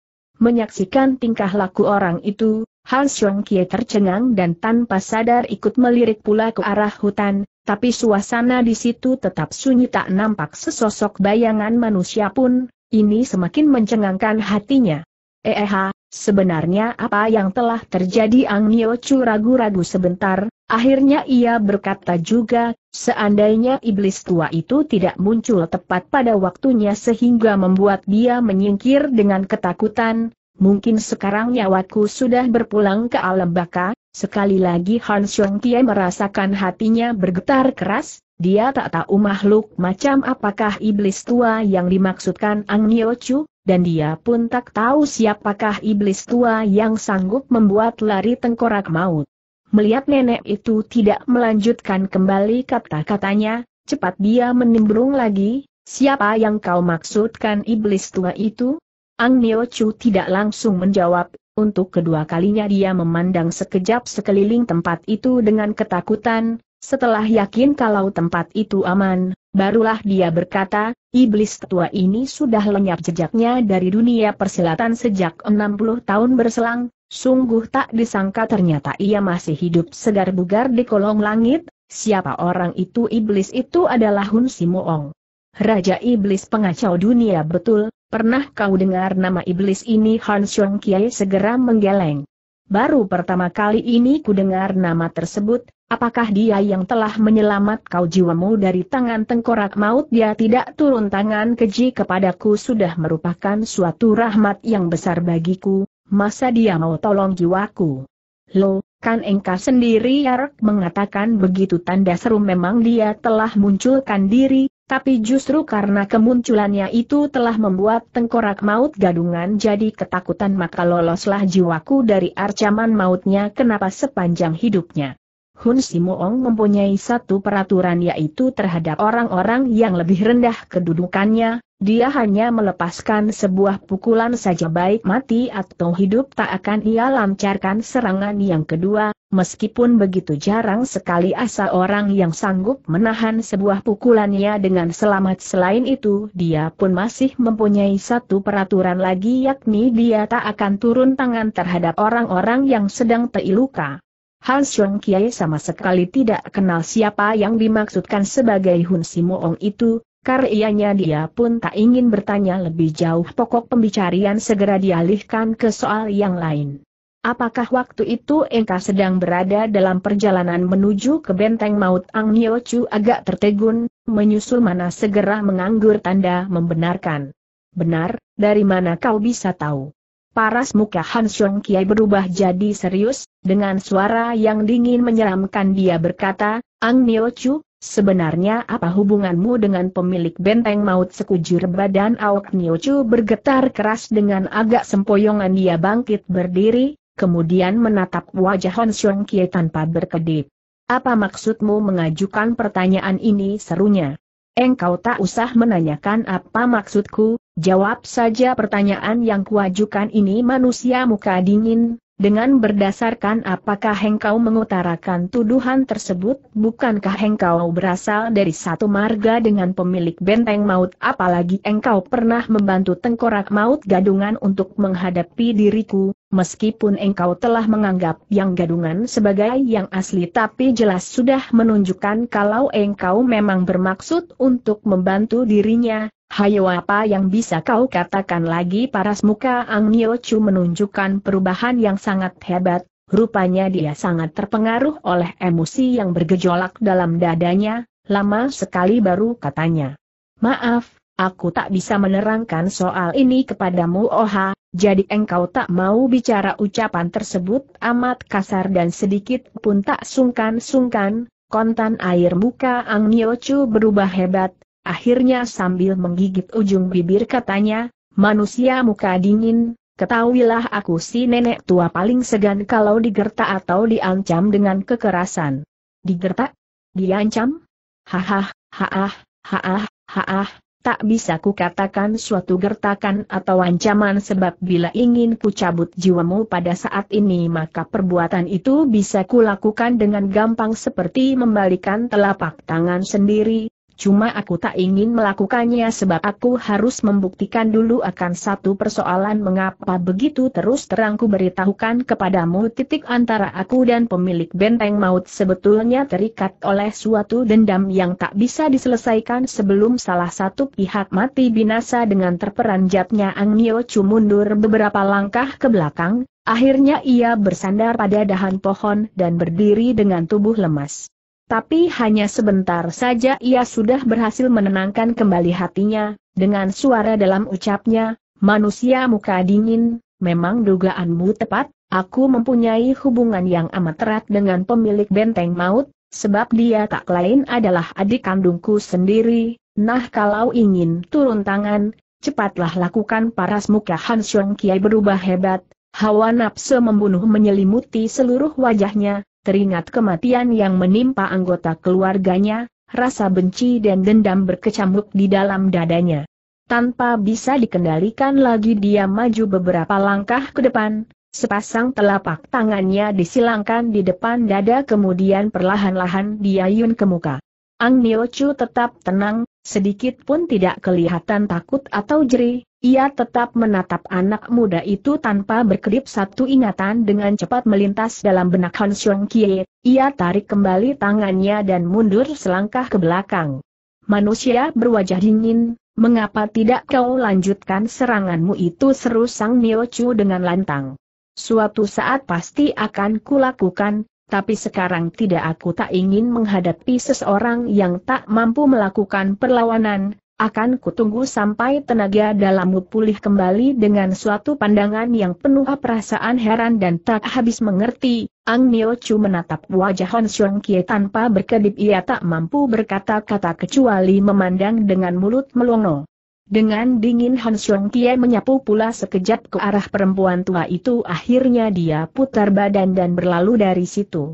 Menyaksikan tingkah laku orang itu, Han Siong Kie tercengang dan tanpa sadar ikut melirik pula ke arah hutan, tapi suasana di situ tetap sunyi tak nampak sesosok bayangan manusia pun, ini semakin mencengangkan hatinya. Eh sebenarnya apa yang telah terjadi Ang Nio Chu ragu-ragu sebentar, akhirnya ia berkata juga, seandainya iblis tua itu tidak muncul tepat pada waktunya sehingga membuat dia menyingkir dengan ketakutan, mungkin sekarang nyawaku sudah berpulang ke alam baka, sekali lagi Han Xiong Tie merasakan hatinya bergetar keras, dia tak tahu makhluk macam apakah iblis tua yang dimaksudkan Ang Nio Chu, dan dia pun tak tahu siapakah iblis tua yang sanggup membuat lari tengkorak maut. Melihat nenek itu tidak melanjutkan kembali kata-katanya, cepat dia menimbrung lagi, siapa yang kau maksudkan iblis tua itu? Ang Neo Chu tidak langsung menjawab, untuk kedua kalinya dia memandang sekejap sekeliling tempat itu dengan ketakutan, setelah yakin kalau tempat itu aman, barulah dia berkata, iblis tua ini sudah lenyap jejaknya dari dunia persilatan sejak 60 tahun berselang, sungguh tak disangka ternyata ia masih hidup segar bugar di kolong langit, siapa orang itu iblis itu adalah Hun Simoong. Raja Iblis pengacau dunia betul, Pernah kau dengar nama iblis ini Han Xiong Kiai segera menggeleng. Baru pertama kali ini ku dengar nama tersebut, apakah dia yang telah menyelamat kau jiwamu dari tangan tengkorak maut dia tidak turun tangan keji kepadaku sudah merupakan suatu rahmat yang besar bagiku, masa dia mau tolong jiwaku. Lo, kan engkau sendiri Yark mengatakan begitu tanda seru memang dia telah munculkan diri, tapi justru karena kemunculannya itu telah membuat tengkorak maut gadungan jadi ketakutan maka loloslah jiwaku dari arcaman mautnya kenapa sepanjang hidupnya. Hun Simoong mempunyai satu peraturan yaitu terhadap orang-orang yang lebih rendah kedudukannya, dia hanya melepaskan sebuah pukulan saja baik mati atau hidup tak akan ia lancarkan serangan yang kedua, Meskipun begitu jarang sekali asa orang yang sanggup menahan sebuah pukulannya dengan selamat selain itu dia pun masih mempunyai satu peraturan lagi yakni dia tak akan turun tangan terhadap orang-orang yang sedang terluka. Han Xiong Kiai sama sekali tidak kenal siapa yang dimaksudkan sebagai Hun Simoong itu, karyanya dia pun tak ingin bertanya lebih jauh pokok pembicaraan segera dialihkan ke soal yang lain. Apakah waktu itu Engka sedang berada dalam perjalanan menuju ke benteng maut Ang Nio Chu agak tertegun, menyusul mana segera menganggur tanda membenarkan. Benar, dari mana kau bisa tahu? Paras muka Han Xiong Kiai berubah jadi serius, dengan suara yang dingin menyeramkan dia berkata, Ang Nio Chu, sebenarnya apa hubunganmu dengan pemilik benteng maut sekujur badan Aok Nio Chu bergetar keras dengan agak sempoyongan dia bangkit berdiri, kemudian menatap wajah Hon Xiong Kie tanpa berkedip. Apa maksudmu mengajukan pertanyaan ini serunya? Engkau tak usah menanyakan apa maksudku, jawab saja pertanyaan yang kuajukan ini manusia muka dingin, dengan berdasarkan apakah engkau mengutarakan tuduhan tersebut, bukankah engkau berasal dari satu marga dengan pemilik benteng maut apalagi engkau pernah membantu tengkorak maut gadungan untuk menghadapi diriku, meskipun engkau telah menganggap yang gadungan sebagai yang asli tapi jelas sudah menunjukkan kalau engkau memang bermaksud untuk membantu dirinya, hayo apa yang bisa kau katakan lagi paras muka Ang Nio Chu menunjukkan perubahan yang sangat hebat, Rupanya dia sangat terpengaruh oleh emosi yang bergejolak dalam dadanya, lama sekali baru katanya. Maaf, aku tak bisa menerangkan soal ini kepadamu Oha, jadi engkau tak mau bicara ucapan tersebut amat kasar dan sedikit pun tak sungkan-sungkan, kontan air muka Ang Niochu berubah hebat, akhirnya sambil menggigit ujung bibir katanya, manusia muka dingin, ketahuilah aku si nenek tua paling segan kalau digertak atau diancam dengan kekerasan. Digertak? Diancam? Hahah, haah, haah, haah, tak bisa kukatakan suatu gertakan atau ancaman sebab bila ingin ku cabut jiwamu pada saat ini maka perbuatan itu bisa kulakukan dengan gampang seperti membalikan telapak tangan sendiri, Cuma aku tak ingin melakukannya sebab aku harus membuktikan dulu akan satu persoalan mengapa begitu terus terangku beritahukan kepadamu titik antara aku dan pemilik benteng maut sebetulnya terikat oleh suatu dendam yang tak bisa diselesaikan sebelum salah satu pihak mati binasa dengan terperanjatnya Angmyo Chu mundur beberapa langkah ke belakang, akhirnya ia bersandar pada dahan pohon dan berdiri dengan tubuh lemas tapi hanya sebentar saja ia sudah berhasil menenangkan kembali hatinya, dengan suara dalam ucapnya, manusia muka dingin, memang dugaanmu tepat, aku mempunyai hubungan yang amat erat dengan pemilik benteng maut, sebab dia tak lain adalah adik kandungku sendiri, nah kalau ingin turun tangan, cepatlah lakukan paras muka Han Xiong Kiai berubah hebat, hawa nafsu membunuh menyelimuti seluruh wajahnya, teringat kematian yang menimpa anggota keluarganya, rasa benci dan dendam berkecamuk di dalam dadanya. Tanpa bisa dikendalikan lagi dia maju beberapa langkah ke depan, sepasang telapak tangannya disilangkan di depan dada kemudian perlahan-lahan diayun ke muka. Ang Niochu Chu tetap tenang, sedikit pun tidak kelihatan takut atau jerih, ia tetap menatap anak muda itu tanpa berkedip satu ingatan dengan cepat melintas dalam benak Han Xiong Kie, ia tarik kembali tangannya dan mundur selangkah ke belakang. Manusia berwajah dingin, mengapa tidak kau lanjutkan seranganmu itu seru Sang Nio Chu dengan lantang. Suatu saat pasti akan kulakukan, tapi sekarang tidak aku tak ingin menghadapi seseorang yang tak mampu melakukan perlawanan, akan kutunggu sampai tenaga dalammu pulih kembali dengan suatu pandangan yang penuh perasaan heran dan tak habis mengerti. Ang Nio Chu menatap wajah Hon Xiong Kie tanpa berkedip ia tak mampu berkata-kata kecuali memandang dengan mulut melongo. Dengan dingin Hon Xiong Kie menyapu pula sekejap ke arah perempuan tua itu akhirnya dia putar badan dan berlalu dari situ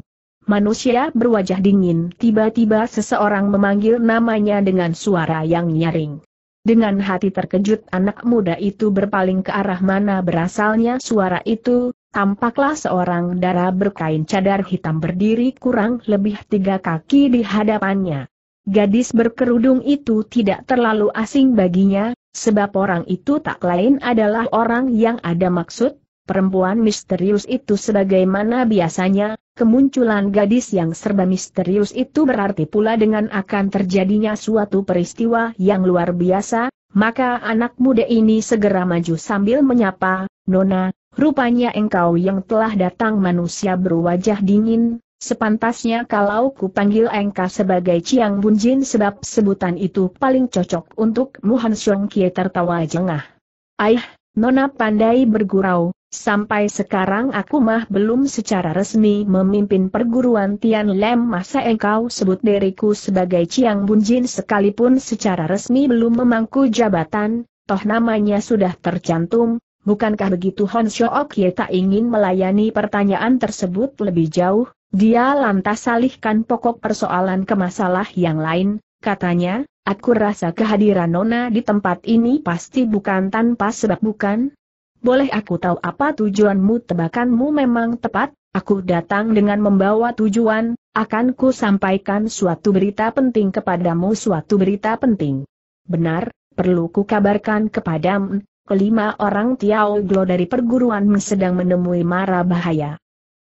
manusia berwajah dingin, tiba-tiba seseorang memanggil namanya dengan suara yang nyaring. Dengan hati terkejut anak muda itu berpaling ke arah mana berasalnya suara itu, tampaklah seorang darah berkain cadar hitam berdiri kurang lebih tiga kaki di hadapannya. Gadis berkerudung itu tidak terlalu asing baginya, sebab orang itu tak lain adalah orang yang ada maksud, perempuan misterius itu sebagaimana biasanya, Kemunculan gadis yang serba misterius itu berarti pula dengan akan terjadinya suatu peristiwa yang luar biasa, maka anak muda ini segera maju sambil menyapa, Nona, rupanya engkau yang telah datang manusia berwajah dingin, sepantasnya kalau ku panggil engkau sebagai Chiang Bunjin sebab sebutan itu paling cocok untuk Muhan Xiong Kie tertawa jengah. Aih, Nona pandai bergurau, sampai sekarang aku mah belum secara resmi memimpin perguruan Tian Lem masa engkau sebut diriku sebagai Ciang Bunjin sekalipun secara resmi belum memangku jabatan, toh namanya sudah tercantum, bukankah begitu Hon Shouok Ye tak ingin melayani pertanyaan tersebut lebih jauh, dia lantas salihkan pokok persoalan ke masalah yang lain, katanya, aku rasa kehadiran Nona di tempat ini pasti bukan tanpa sebab bukan? Boleh aku tahu apa tujuanmu tebakanmu memang tepat, aku datang dengan membawa tujuan, akan ku sampaikan suatu berita penting kepadamu suatu berita penting. Benar, perlu ku kabarkan kepadamu, kelima orang Tiao Glo dari perguruan sedang menemui mara bahaya.